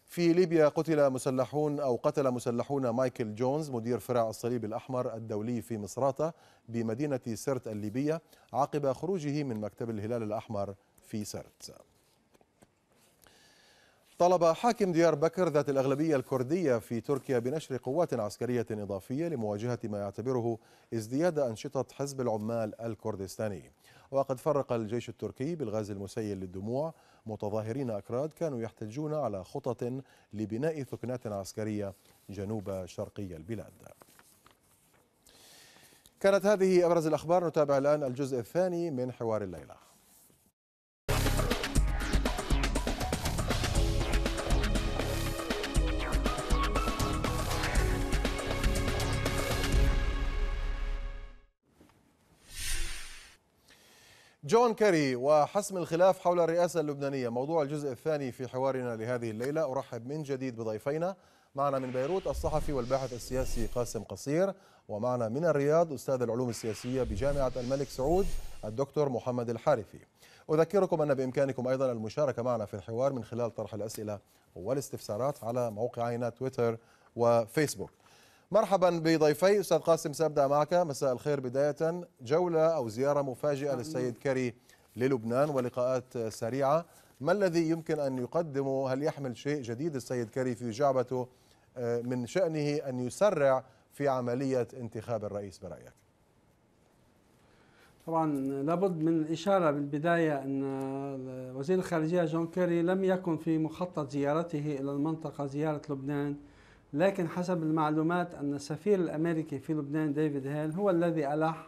في ليبيا قتل مسلحون أو قتل مسلحون مايكل جونز مدير فرع الصليب الأحمر الدولي في مصراتة بمدينة سرت الليبية عقب خروجه من مكتب الهلال الأحمر في سرت طلب حاكم ديار بكر ذات الأغلبية الكردية في تركيا بنشر قوات عسكرية إضافية لمواجهة ما يعتبره ازدياد أنشطة حزب العمال الكردستاني وقد فرق الجيش التركي بالغاز المسيل للدموع متظاهرين أكراد كانوا يحتجون على خطط لبناء ثكنات عسكرية جنوب شرقي البلاد كانت هذه أبرز الأخبار نتابع الآن الجزء الثاني من حوار الليلة جون كيري وحسم الخلاف حول الرئاسة اللبنانية موضوع الجزء الثاني في حوارنا لهذه الليلة أرحب من جديد بضيفينا معنا من بيروت الصحفي والباحث السياسي قاسم قصير ومعنا من الرياض أستاذ العلوم السياسية بجامعة الملك سعود الدكتور محمد الحارثي أذكركم أن بإمكانكم أيضا المشاركة معنا في الحوار من خلال طرح الأسئلة والاستفسارات على موقعينا تويتر وفيسبوك مرحبا بضيفي استاذ قاسم سابدا معك مساء الخير بدايه جوله او زياره مفاجئه للسيد كري للبنان ولقاءات سريعه ما الذي يمكن ان يقدمه هل يحمل شيء جديد السيد كري في جعبته آه، من شانه ان يسرع في عمليه انتخاب الرئيس برايك
طبعا لابد من الإشارة بالبداية أن وزير الخارجية جون كيري لم يكن في مخطط زيارته إلى المنطقة زيارة لبنان لكن حسب المعلومات أن السفير الأمريكي في لبنان ديفيد هيل هو الذي ألح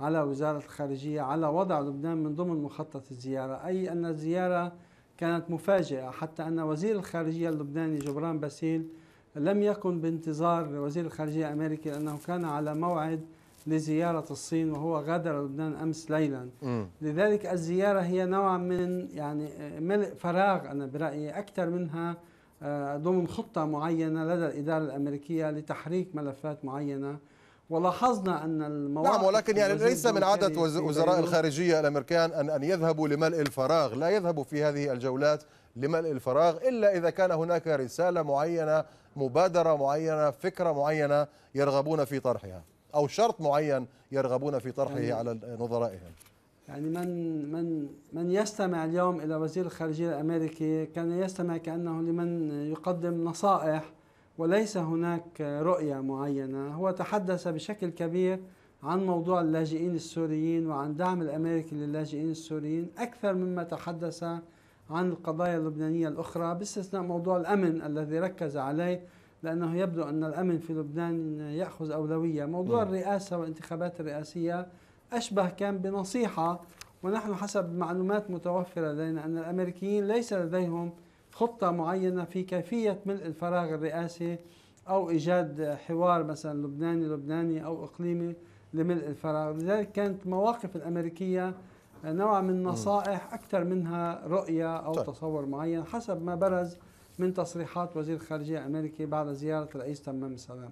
على وزارة الخارجية على وضع لبنان من ضمن مخطط الزيارة أي أن الزيارة كانت مفاجئة حتى أن وزير الخارجية اللبناني جبران باسيل لم يكن بانتظار وزير الخارجية الأمريكي لأنه كان على موعد لزيارة الصين وهو غادر لبنان أمس ليلا م. لذلك الزيارة هي نوع من يعني ملء فراغ أنا برأيي أكثر منها آه، ضمن خطة معينة لدى الإدارة الأمريكية لتحريك ملفات معينة ولاحظنا أن المواقف نعم ولكن يعني ليس من عادة وزراء
الخارجية الأمريكان أن أن يذهبوا لملء الفراغ لا يذهبوا في هذه الجولات لملء الفراغ إلا إذا كان هناك رسالة معينة مبادرة معينة فكرة معينة يرغبون في طرحها أو شرط معين يرغبون في طرحه يعني على نظرائهم
يعني من من من يستمع اليوم الى وزير الخارجيه الامريكي كان يستمع كانه لمن يقدم نصائح وليس هناك رؤيه معينه، هو تحدث بشكل كبير عن موضوع اللاجئين السوريين وعن دعم الامريكي للاجئين السوريين اكثر مما تحدث عن القضايا اللبنانيه الاخرى باستثناء موضوع الامن الذي ركز عليه لانه يبدو ان الامن في لبنان ياخذ اولويه، موضوع نعم. الرئاسه والانتخابات الرئاسيه أشبه كان بنصيحة ونحن حسب معلومات متوفرة لدينا أن الأمريكيين ليس لديهم خطة معينة في كيفية ملء الفراغ الرئاسي أو إيجاد حوار مثلا لبناني لبناني أو إقليمي لملء الفراغ لذلك كانت مواقف الأمريكية نوع من نصائح أكثر منها رؤية أو طيب. تصور معين حسب ما برز من تصريحات وزير الخارجية الأمريكي بعد زيارة الرئيس تمام السلام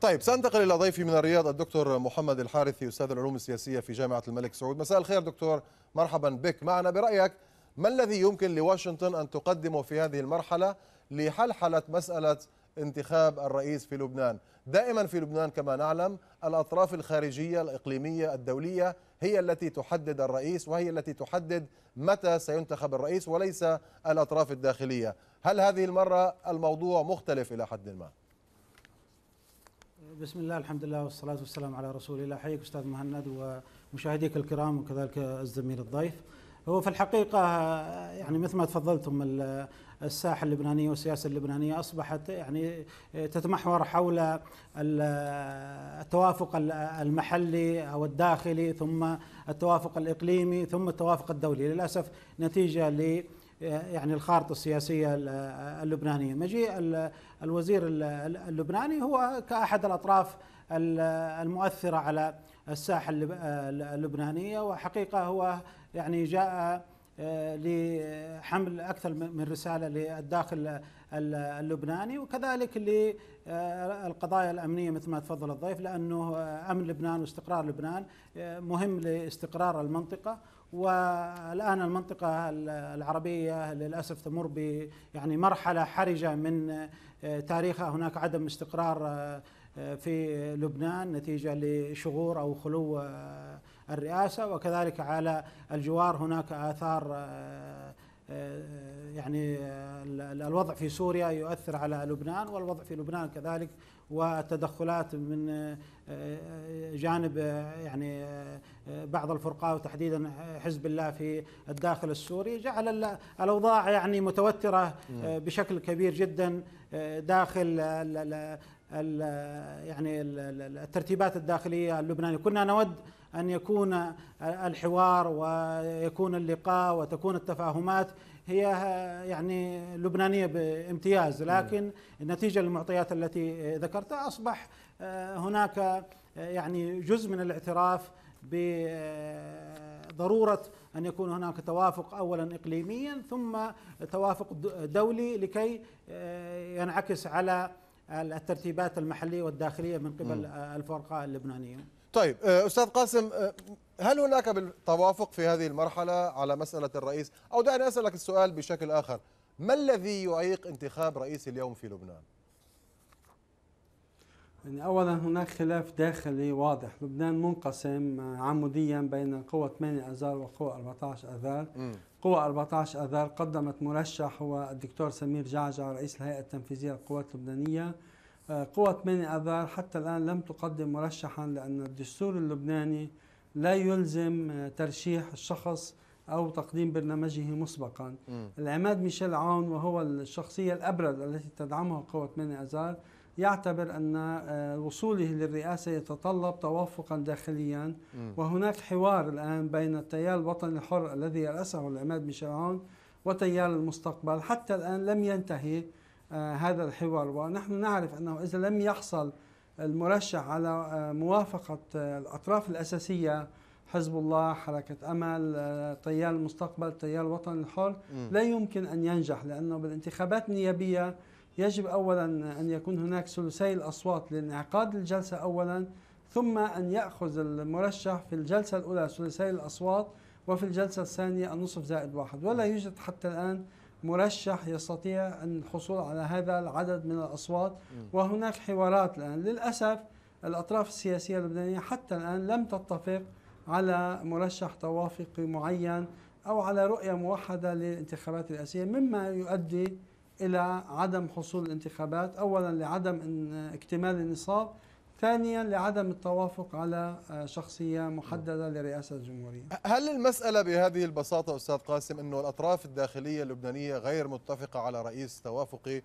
طيب سأنتقل إلى ضيفي من الرياض الدكتور محمد الحارثي أستاذ العلوم السياسية في جامعة الملك سعود مساء الخير دكتور مرحبا بك معنا برأيك ما الذي يمكن لواشنطن أن تقدمه في هذه المرحلة لحلحلة مسألة انتخاب الرئيس في لبنان دائما في لبنان كما نعلم الأطراف الخارجية الإقليمية الدولية هي التي تحدد الرئيس وهي التي تحدد متى سينتخب الرئيس وليس الأطراف الداخلية هل هذه المرة الموضوع مختلف إلى حد ما؟
بسم الله الحمد لله والصلاة والسلام على رسول الله حيك أستاذ مهند ومشاهديك الكرام وكذلك الزميل الضيف هو في الحقيقة يعني مثل ما تفضلتم الساحة اللبنانية والسياسة اللبنانية أصبحت يعني تتمحور حول التوافق المحلي أو الداخلي ثم التوافق الإقليمي ثم التوافق الدولي للأسف نتيجة ل يعني الخارطه السياسيه اللبنانيه مجيء الوزير اللبناني هو كاحد الاطراف المؤثره على الساحه اللبنانيه وحقيقه هو يعني جاء آه، لحمل اكثر من رساله للداخل اللبناني وكذلك آه، القضايا الامنيه مثل ما تفضل الضيف لانه آه، امن لبنان واستقرار لبنان آه، مهم لاستقرار المنطقه والان المنطقه العربيه للاسف تمر ب يعني مرحله حرجه من تاريخها هناك عدم استقرار في لبنان نتيجه لشغور او خلو الرئاسه وكذلك على الجوار هناك اثار يعني الوضع في سوريا يؤثر على لبنان والوضع في لبنان كذلك والتدخلات من آه، آه، جانب آه، يعني بعض الفرقاء وتحديدا حزب الله في الداخل السوري جعل الاوضاع يعني متوتره نعم. بشكل كبير جدا داخل يعني الترتيبات الداخليه اللبنانيه كنا نود ان يكون الحوار ويكون اللقاء وتكون التفاهمات هي يعني لبنانيه بامتياز لكن نتيجه للمعطيات التي ذكرتها اصبح هناك يعني جزء من الاعتراف بضروره ان يكون هناك توافق اولا اقليميا ثم توافق دولي لكي ينعكس على الترتيبات المحليه والداخليه من قبل الفرقاء اللبنانيين طيب آه، استاذ قاسم آه، هل هناك بالتوافق
في هذه المرحله على مساله الرئيس او دعني اسالك السؤال بشكل اخر ما الذي يعيق انتخاب رئيس اليوم في لبنان
يعني اولا هناك خلاف داخلي واضح لبنان منقسم آه، عموديا بين قوى 8 اذار وقوى 14 اذار قوى 14 اذار قدمت مرشح هو الدكتور سمير جعجع رئيس الهيئة التنفيذية للقوات اللبنانية آه، قوى 8 اذار حتى الان لم تقدم مرشحا لان الدستور اللبناني لا يلزم آه، ترشيح الشخص او تقديم برنامجه مسبقا. م. العماد ميشيل عون وهو الشخصيه الابرز التي تدعمها قوى 8 اذار يعتبر ان آه، وصوله للرئاسه يتطلب توافقا داخليا م. وهناك حوار الان بين التيار الوطني الحر الذي يراسه العماد ميشيل عون وتيار المستقبل حتى الان لم ينتهي آه، هذا الحوار ونحن نعرف أنه إذا لم يحصل المرشح على آه، موافقة آه، الأطراف الأساسية حزب الله حركة أمل تيار المستقبل تيار الوطن الحر لا يمكن أن ينجح لأنه بالانتخابات النيابية يجب أولا أن يكون هناك ثلثي الأصوات لانعقاد الجلسة أولا ثم أن يأخذ المرشح في الجلسة الأولى ثلثي الأصوات وفي الجلسة الثانية النصف زائد واحد ولا يوجد حتى الآن مرشح يستطيع الحصول على هذا العدد من الأصوات وهناك حوارات الآن للأسف الأطراف السياسية اللبنانية حتى الآن لم تتفق على مرشح توافقي معين أو على رؤية موحدة للانتخابات الرئاسية مما يؤدي إلى عدم حصول الانتخابات أولا لعدم اكتمال النصاب ثانيا لعدم التوافق على آه، شخصية محددة لرئاسة الجمهورية
هل المسألة بهذه البساطة أستاذ قاسم أن الأطراف الداخلية اللبنانية غير متفقة على رئيس توافقي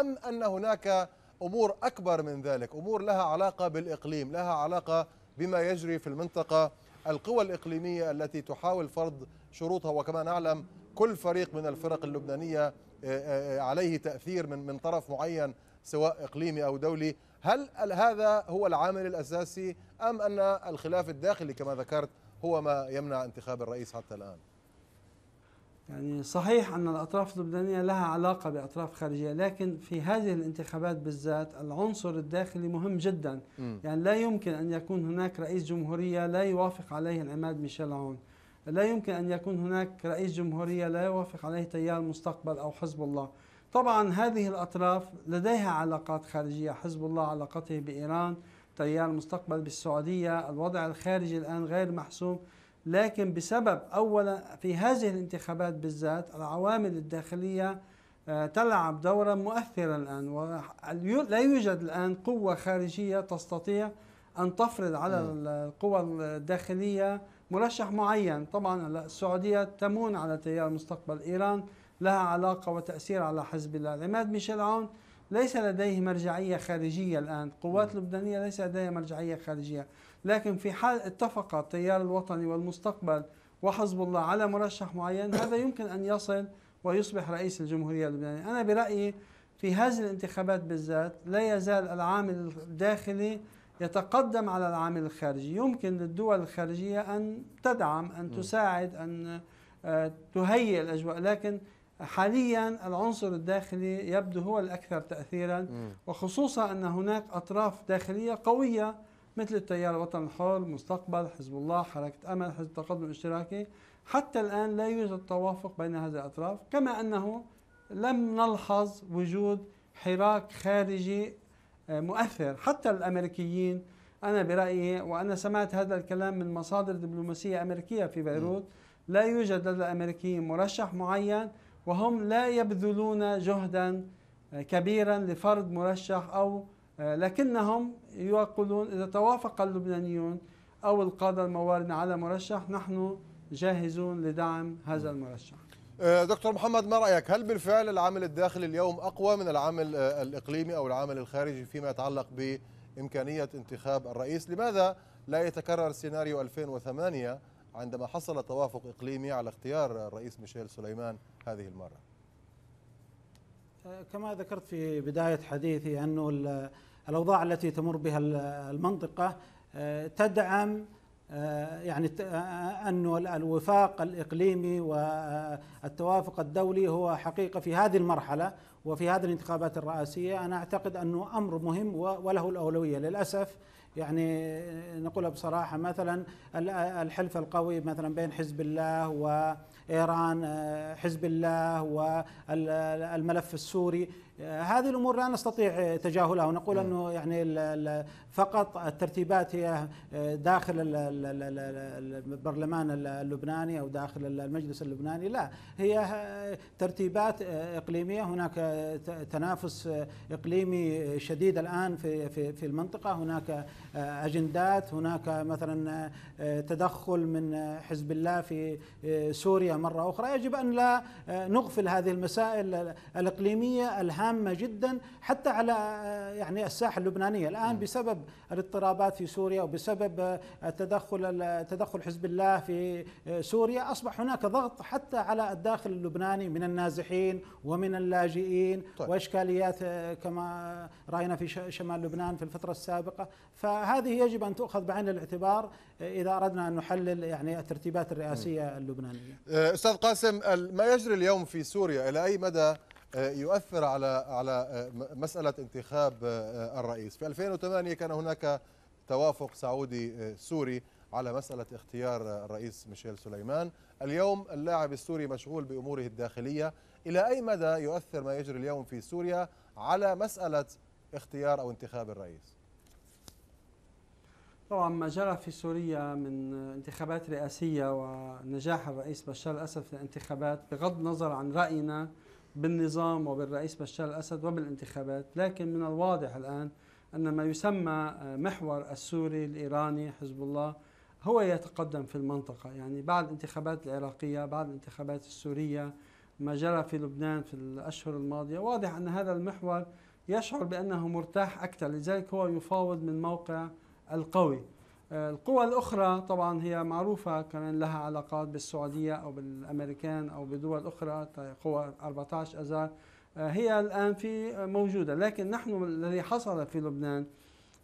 أم أن هناك أمور أكبر من ذلك أمور لها علاقة بالإقليم لها علاقة بما يجري في المنطقة القوى الإقليمية التي تحاول فرض شروطها وكما نعلم كل فريق من الفرق اللبنانية آه، آه، عليه تأثير من من طرف معين سواء إقليمي أو دولي هل هذا هو العامل الأساسي أم أن الخلاف الداخلي كما ذكرت هو ما يمنع انتخاب الرئيس حتى الآن
يعني صحيح أن الأطراف اللبنانية لها علاقة بأطراف خارجية لكن في هذه الانتخابات بالذات العنصر الداخلي مهم جدا م. يعني لا يمكن أن يكون هناك رئيس جمهورية لا يوافق عليه العماد ميشيل عون لا يمكن أن يكون هناك رئيس جمهورية لا يوافق عليه تيار المستقبل أو حزب الله طبعا هذه الأطراف لديها علاقات خارجية حزب الله علاقته بإيران تيار المستقبل بالسعودية الوضع الخارجي الآن غير محسوم لكن بسبب أولا في هذه الانتخابات بالذات العوامل الداخلية آه، تلعب دورا مؤثرا الآن ولا يوجد الآن قوة خارجية تستطيع أن تفرض على القوى الداخلية مرشح معين طبعا السعودية تمون على تيار مستقبل إيران لها علاقة وتأثير على حزب الله عماد ميشيل عون ليس لديه مرجعية خارجية الآن قوات لبنانية ليس لديها مرجعية خارجية لكن في حال اتفق التيار الوطني والمستقبل وحزب الله على مرشح معين هذا يمكن أن يصل ويصبح رئيس الجمهورية اللبنانية أنا برأيي في هذه الانتخابات بالذات لا يزال العامل الداخلي يتقدم على العامل الخارجي يمكن للدول الخارجية أن تدعم أن تساعد أن آه، تهيئ الأجواء لكن حاليا العنصر الداخلي يبدو هو الأكثر تأثيرا وخصوصا أن هناك أطراف داخلية قوية مثل التيار الوطني الحر مستقبل حزب الله حركة أمل حزب التقدم الاشتراكي حتى الآن لا يوجد توافق بين هذه الأطراف كما أنه لم نلحظ وجود حراك خارجي آه، مؤثر حتى الأمريكيين أنا برأيي وأنا سمعت هذا الكلام من مصادر دبلوماسية أمريكية في بيروت لا يوجد لدى الأمريكيين مرشح معين وهم لا يبذلون جهدا آه، كبيرا لفرض مرشح أو آه، لكنهم يقولون إذا توافق اللبنانيون أو القادة الموارنة على مرشح نحن جاهزون لدعم هذا المرشح آه، دكتور محمد ما رأيك هل بالفعل العامل
الداخلي اليوم أقوى من العامل الإقليمي أو العامل الخارجي فيما يتعلق بإمكانية انتخاب الرئيس لماذا لا يتكرر سيناريو 2008 عندما حصل توافق إقليمي على اختيار الرئيس ميشيل سليمان هذه المرة
كما ذكرت في بداية حديثي أنه الأوضاع التي تمر بها المنطقة آه، تدعم آه، يعني آه، أن الوفاق الإقليمي والتوافق الدولي هو حقيقة في هذه المرحلة وفي هذه الانتخابات الرئاسية أنا أعتقد أنه أمر مهم وله الأولوية للأسف يعني نقولها بصراحة مثلا الحلف القوي مثلا بين حزب الله وإيران آه، حزب الله والملف السوري آه، هذه الامور لا نستطيع آه، تجاهلها ونقول انه يعني فقط الترتيبات هي آه، داخل البرلمان اللبناني او داخل المجلس اللبناني لا هي ترتيبات اقليميه هناك تنافس اقليمي شديد الان في في في المنطقه هناك اجندات هناك مثلا تدخل من حزب الله في سوريا مره اخرى يجب ان لا نغفل هذه المسائل الاقليميه الهامه هامة جدا حتى على آه، يعني الساحة اللبنانية الآن نعم. بسبب الاضطرابات في سوريا وبسبب آه، تدخل تدخل حزب الله في آه، سوريا أصبح هناك ضغط حتى على الداخل اللبناني من النازحين ومن اللاجئين طيب. وإشكاليات كما رأينا في شمال لبنان في الفترة السابقة فهذه يجب أن تؤخذ بعين الاعتبار إذا أردنا أن نحلل يعني الترتيبات الرئاسية نعم. اللبنانية
أستاذ قاسم ما يجري اليوم في سوريا إلى أي مدى آه، يؤثر على على آه، مساله انتخاب آه، الرئيس في 2008 كان هناك توافق سعودي سوري على مساله اختيار الرئيس ميشيل سليمان اليوم اللاعب السوري مشغول باموره الداخليه الى اي مدى يؤثر ما يجري اليوم في سوريا على مساله اختيار او انتخاب الرئيس
طبعا ما جرى في سوريا من انتخابات رئاسية ونجاح الرئيس بشار الأسد في الانتخابات بغض النظر عن رأينا بالنظام وبالرئيس بشار الأسد وبالانتخابات لكن من الواضح الآن أن ما يسمى آه، محور السوري الإيراني حزب الله هو يتقدم في المنطقة يعني بعد الانتخابات العراقية بعد الانتخابات السورية ما جرى في لبنان في الأشهر الماضية واضح أن هذا المحور يشعر بأنه مرتاح أكثر لذلك هو يفاوض من موقع القوي آه، القوى الأخرى طبعا هي معروفة كمان لها علاقات بالسعودية أو بالأمريكان أو بدول أخرى قوى 14 أذار آه، هي الآن في موجودة لكن نحن الذي حصل في لبنان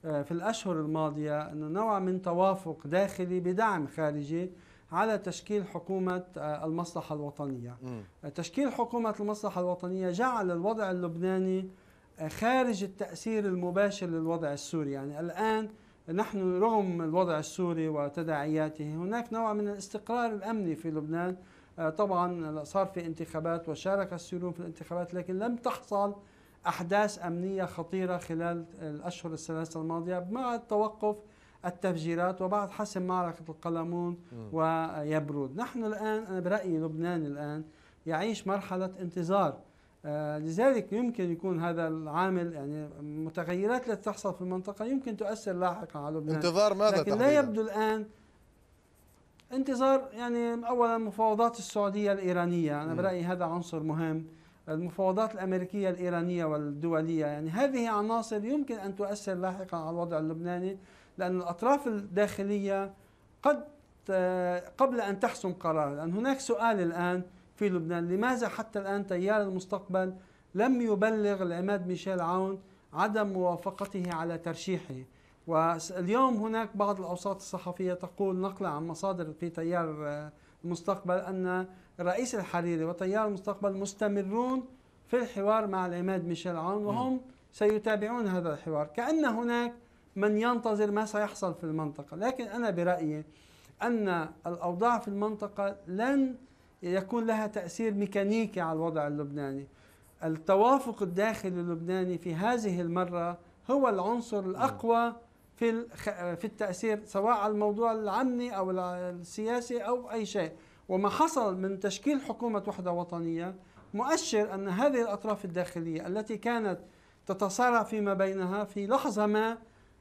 آه، في الأشهر الماضية أنه نوع من توافق داخلي بدعم خارجي على تشكيل حكومة المصلحة الوطنية م. تشكيل حكومة المصلحة الوطنية جعل الوضع اللبناني خارج التأثير المباشر للوضع السوري يعني الآن نحن رغم الوضع السوري وتداعياته هناك نوع من الاستقرار الأمني في لبنان آه، طبعا صار في انتخابات وشارك السوريون في الانتخابات لكن لم تحصل أحداث أمنية خطيرة خلال الأشهر الثلاثة الماضية مع توقف التفجيرات وبعد حسم معركة القلمون ويبرود نحن الآن أنا برأيي لبنان الآن يعيش مرحلة انتظار آه، لذلك يمكن يكون هذا العامل يعني متغيرات التي تحصل في المنطقة يمكن تؤثر لاحقا على لبنان انتظار ماذا لكن تحديدا؟ لا يبدو الآن انتظار يعني أولا مفاوضات السعودية الإيرانية أنا برأيي هذا عنصر مهم المفاوضات الأمريكية الإيرانية والدولية يعني هذه عناصر يمكن أن تؤثر لاحقا على الوضع اللبناني لأن الأطراف الداخلية قد آه، قبل أن تحسم قرار لأن هناك سؤال الآن في لبنان لماذا حتى الآن تيار المستقبل لم يبلغ العماد ميشيل عون عدم موافقته على ترشيحه واليوم هناك بعض الأوساط الصحفية تقول نقلا عن مصادر في تيار المستقبل أن رئيس الحريري وتيار المستقبل مستمرون في الحوار مع العماد ميشيل عون وهم سيتابعون هذا الحوار كأن هناك من ينتظر ما سيحصل في المنطقة لكن أنا برأيي أن الأوضاع في المنطقة لن يكون لها تأثير ميكانيكي على الوضع اللبناني التوافق الداخلي اللبناني في هذه المرة هو العنصر الأقوى في في التأثير سواء على الموضوع الأمني أو السياسي أو أي شيء وما حصل من تشكيل حكومة وحدة وطنية مؤشر أن هذه الأطراف الداخلية التي كانت تتصارع فيما بينها في لحظة ما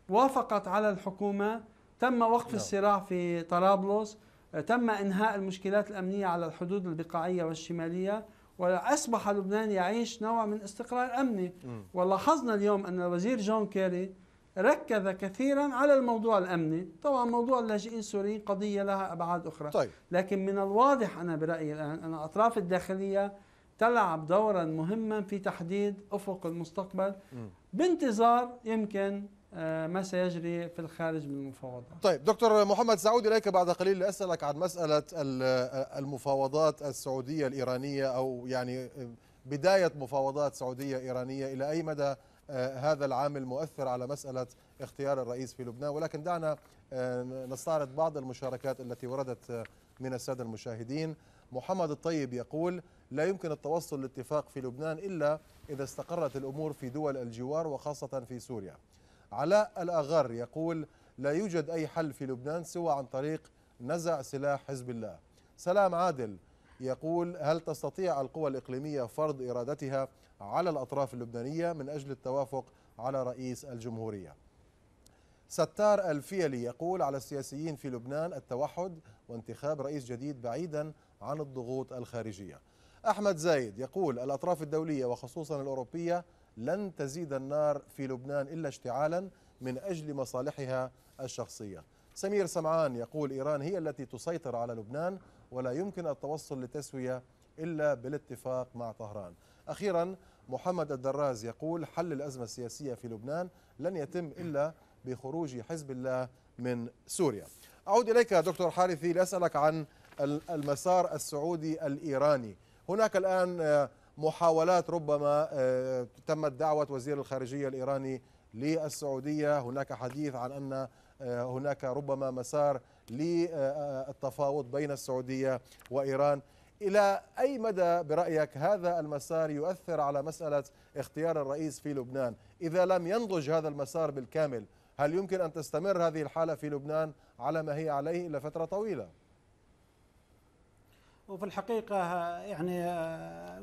وافقت على الحكومة تم وقف نعم. الصراع في طرابلس تم إنهاء المشكلات الأمنية على الحدود البقاعيه والشمالية وأصبح لبنان يعيش نوع من استقرار أمني ولاحظنا اليوم أن الوزير جون كيري ركز كثيرا على الموضوع الامني، طبعا موضوع اللاجئين السوريين قضيه لها ابعاد اخرى، طيب. لكن من الواضح انا برايي الان ان الاطراف الداخليه تلعب دورا مهما في تحديد افق المستقبل م. بانتظار يمكن آه، ما سيجري في الخارج من المفاوضات
طيب دكتور محمد سعود إليك بعد قليل لأسألك عن مسألة المفاوضات السعودية الإيرانية أو يعني بداية مفاوضات سعودية إيرانية إلى أي مدى آه، هذا العامل مؤثر على مسألة اختيار الرئيس في لبنان ولكن دعنا آه، نستعرض بعض المشاركات التي وردت من السادة المشاهدين محمد الطيب يقول لا يمكن التوصل لاتفاق في لبنان إلا إذا استقرت الأمور في دول الجوار وخاصة في سوريا علاء الأغر يقول لا يوجد أي حل في لبنان سوى عن طريق نزع سلاح حزب الله سلام عادل يقول هل تستطيع القوى الإقليمية فرض إرادتها على الأطراف اللبنانية من أجل التوافق على رئيس الجمهورية ستار الفيلي يقول على السياسيين في لبنان التوحد وانتخاب رئيس جديد بعيدا عن الضغوط الخارجية أحمد زايد يقول الأطراف الدولية وخصوصا الأوروبية لن تزيد النار في لبنان إلا اشتعالا من أجل مصالحها الشخصية سمير سمعان يقول إيران هي التي تسيطر على لبنان ولا يمكن التوصل لتسوية إلا بالاتفاق مع طهران أخيرا محمد الدراز يقول حل الأزمة السياسية في لبنان لن يتم إلا بخروج حزب الله من سوريا أعود إليك دكتور حارثي لأسألك عن المسار السعودي الإيراني هناك الآن محاولات ربما آه، تمت دعوة وزير الخارجية الإيراني للسعودية هناك حديث عن أن آه، هناك ربما مسار للتفاوض بين السعودية وإيران إلى أي مدى برأيك هذا المسار يؤثر على مسألة اختيار الرئيس في لبنان إذا لم ينضج هذا المسار بالكامل هل يمكن أن تستمر هذه الحالة في لبنان على ما هي عليه فترة طويلة؟
وفي الحقيقة يعني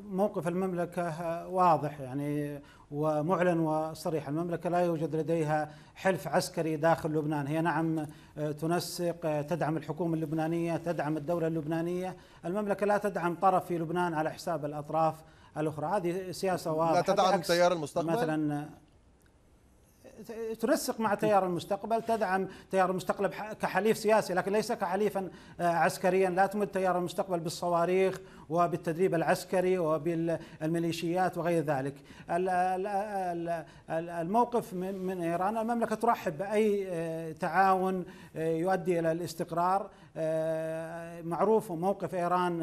موقف المملكة واضح يعني ومعلن وصريح المملكة لا يوجد لديها حلف عسكري داخل لبنان هي نعم تنسق تدعم الحكومة اللبنانية تدعم الدولة اللبنانية المملكة لا تدعم طرف في لبنان على حساب الأطراف الأخرى هذه سياسة واضحة لا تدعم تيار المستقبل مثلا تنسق مع تيار المستقبل تدعم تيار المستقبل كحليف سياسي لكن ليس كحليفا آه، عسكريا لا تمد تيار المستقبل بالصواريخ وبالتدريب العسكري وبالميليشيات وغير ذلك الموقف من إيران المملكة ترحب بأي آه، تعاون آه، يؤدي إلى الاستقرار آه، معروف موقف إيران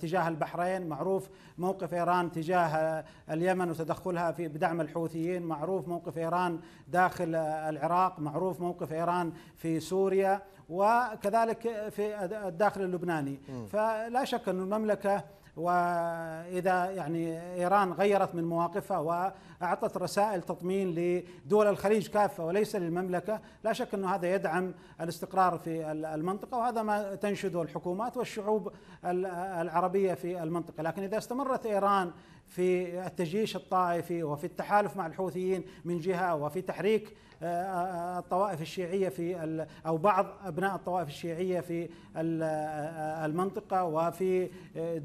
تجاه البحرين معروف موقف إيران تجاه اليمن وتدخلها في بدعم الحوثيين معروف موقف إيران داخل العراق معروف موقف إيران في سوريا وكذلك في الداخل اللبناني م. فلا شك أن المملكة واذا يعني ايران غيرت من مواقفها واعطت رسائل تطمين لدول الخليج كافه وليس للمملكه، لا شك انه هذا يدعم الاستقرار في المنطقه وهذا ما تنشده الحكومات والشعوب العربيه في المنطقه، لكن اذا استمرت ايران في التجيش الطائفي وفي التحالف مع الحوثيين من جهه وفي تحريك آه، آه، الطوائف الشيعية في أو بعض أبناء الطوائف الشيعية في آه، المنطقة وفي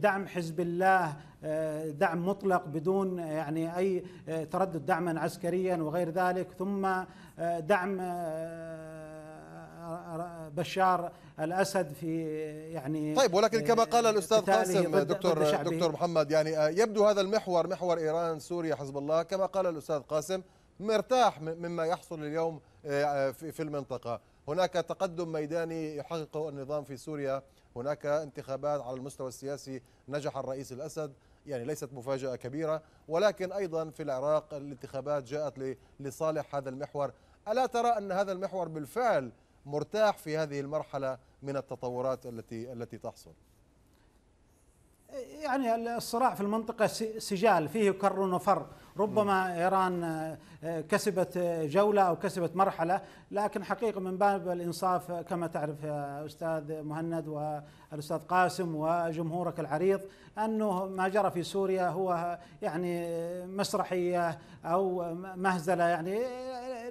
دعم حزب الله دعم مطلق بدون يعني أي تردد دعما عسكريا وغير ذلك ثم دعم بشار الاسد في يعني طيب ولكن
كما قال الاستاذ قاسم دكتور دكتور محمد يعني يبدو هذا المحور محور ايران سوريا حزب الله كما قال الاستاذ قاسم مرتاح مما يحصل اليوم آه، آه، في المنطقة هناك تقدم ميداني يحققه النظام في سوريا هناك انتخابات على المستوى السياسي نجح الرئيس الأسد يعني ليست مفاجأة كبيرة ولكن أيضا في العراق الانتخابات جاءت لصالح هذا المحور ألا ترى أن هذا المحور بالفعل مرتاح في هذه المرحلة من التطورات التي التي تحصل
يعني الصراع في المنطقة سجال فيه كر وفر ربما إيران آه، كسبت آه، جولة أو كسبت مرحلة لكن حقيقة من باب الإنصاف كما تعرف يا أستاذ مهند والأستاذ قاسم وجمهورك العريض أنه ما جرى في سوريا هو يعني مسرحية أو مهزلة يعني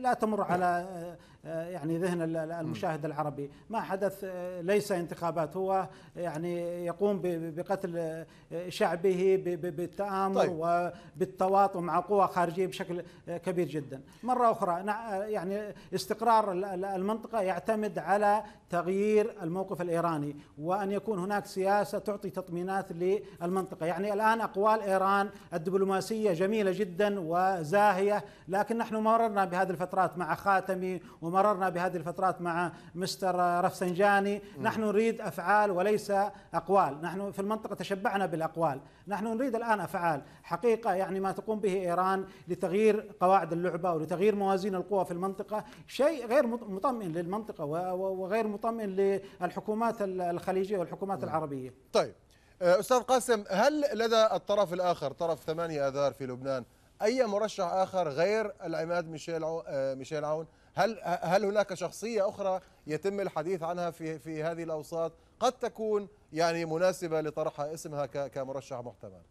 لا تمر على آه، آه، يعني ذهن المشاهد العربي ما حدث آه، ليس انتخابات هو آه، يعني يقوم بقتل شعبه بالتآمر طيب. وبالتواطؤ مع قوى خارجية بشكل كبير جدا مرة أخرى يعني استقرار المنطقة يعتمد على تغيير الموقف الإيراني وأن يكون هناك سياسة تعطي تطمينات للمنطقة يعني الآن أقوال إيران الدبلوماسية جميلة جدا وزاهية لكن نحن مررنا بهذه الفترات مع خاتمي ومع ومررنا بهذه الفترات مع مستر رفسنجاني نحن نريد أفعال وليس أقوال نحن في المنطقة تشبعنا بالأقوال نحن نريد الآن أفعال حقيقة يعني ما تقوم به إيران لتغيير قواعد اللعبة ولتغيير موازين القوى في المنطقة شيء غير مطمئن للمنطقة وغير مطمئن للحكومات الخليجية والحكومات نعم. العربية
طيب آه، أستاذ قاسم هل لدى الطرف الآخر طرف 8 آذار في لبنان أي مرشح آخر غير العماد ميشيل آه، ميشيل عون هل هل هناك شخصيه اخرى يتم الحديث عنها في في هذه الاوساط قد تكون يعني مناسبه لطرح اسمها كمرشح محتمل يعني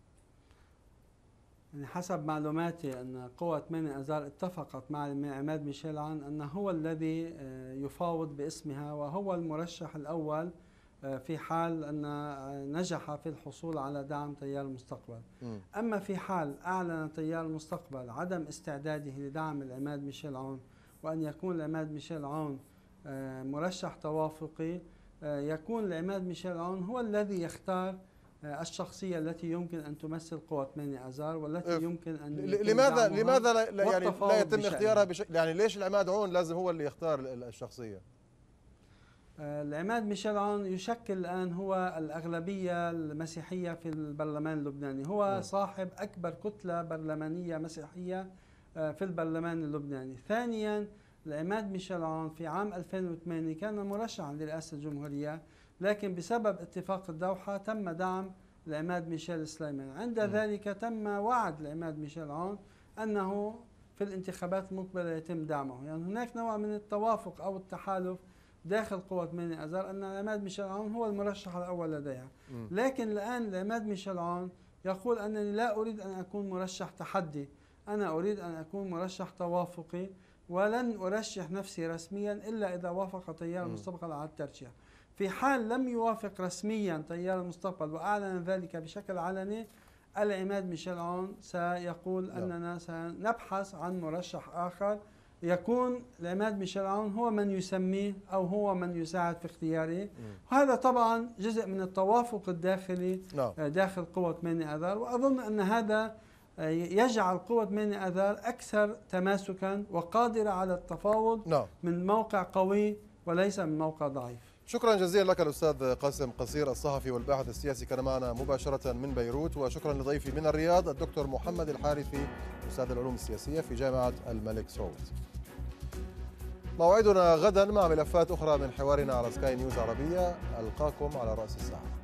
حسب معلوماتي أن قوة 8 أذار اتفقت مع عماد ميشيل عن أنه هو الذي آه، يفاوض باسمها وهو المرشح الأول آه، في حال أن آه، نجح في الحصول على دعم تيار المستقبل م. أما في حال أعلن تيار المستقبل عدم استعداده لدعم العماد ميشيل عون وأن يكون العماد ميشيل عون آه، مرشح توافقي آه، يكون العماد ميشيل عون هو الذي يختار آه، الشخصيه التي يمكن ان تمثل قوة 8 أزار والتي يمكن ان لماذا لماذا لا يعني لا يتم اختيارها بشكل
يعني ليش العماد عون لازم هو اللي يختار الشخصيه؟
العماد ميشيل عون يشكل الان هو الاغلبيه المسيحيه في البرلمان اللبناني، هو صاحب اكبر كتله برلمانيه مسيحيه آه، في البرلمان اللبناني ثانيا العماد ميشيل عون في عام 2008 كان مرشحا لرئاسة الجمهورية لكن بسبب اتفاق الدوحة تم دعم العماد ميشيل سليمان عند م. ذلك تم وعد العماد ميشيل عون أنه في الانتخابات المقبلة يتم دعمه يعني هناك نوع من التوافق أو التحالف داخل قوة 8 أذار أن العماد ميشيل عون هو المرشح الأول لديها م. لكن الآن العماد ميشيل عون يقول أنني لا أريد أن أكون مرشح تحدي أنا أريد أن أكون مرشح توافقي ولن أرشح نفسي رسميا إلا إذا وافق تيار المستقبل على الترشيح في حال لم يوافق رسميا تيار المستقبل وأعلن ذلك بشكل علني العماد ميشيل عون سيقول لا. نعم. أننا سنبحث عن مرشح آخر يكون العماد ميشيل عون هو من يسميه أو هو من يساعد في اختياره وهذا طبعا جزء من التوافق الداخلي لا. نعم. آه، داخل قوة 8 أذار وأظن أن هذا يجعل قوة من أذار أكثر تماسكا وقادرة على التفاوض نعم. من موقع قوي وليس من موقع ضعيف
شكرا جزيلا لك الأستاذ قاسم قصير الصحفي والباحث السياسي كان معنا مباشرة من بيروت وشكرا لضيفي من الرياض الدكتور محمد الحارثي أستاذ العلوم السياسية في جامعة الملك سعود موعدنا غدا مع ملفات أخرى من حوارنا على سكاي نيوز عربية ألقاكم على رأس الساعة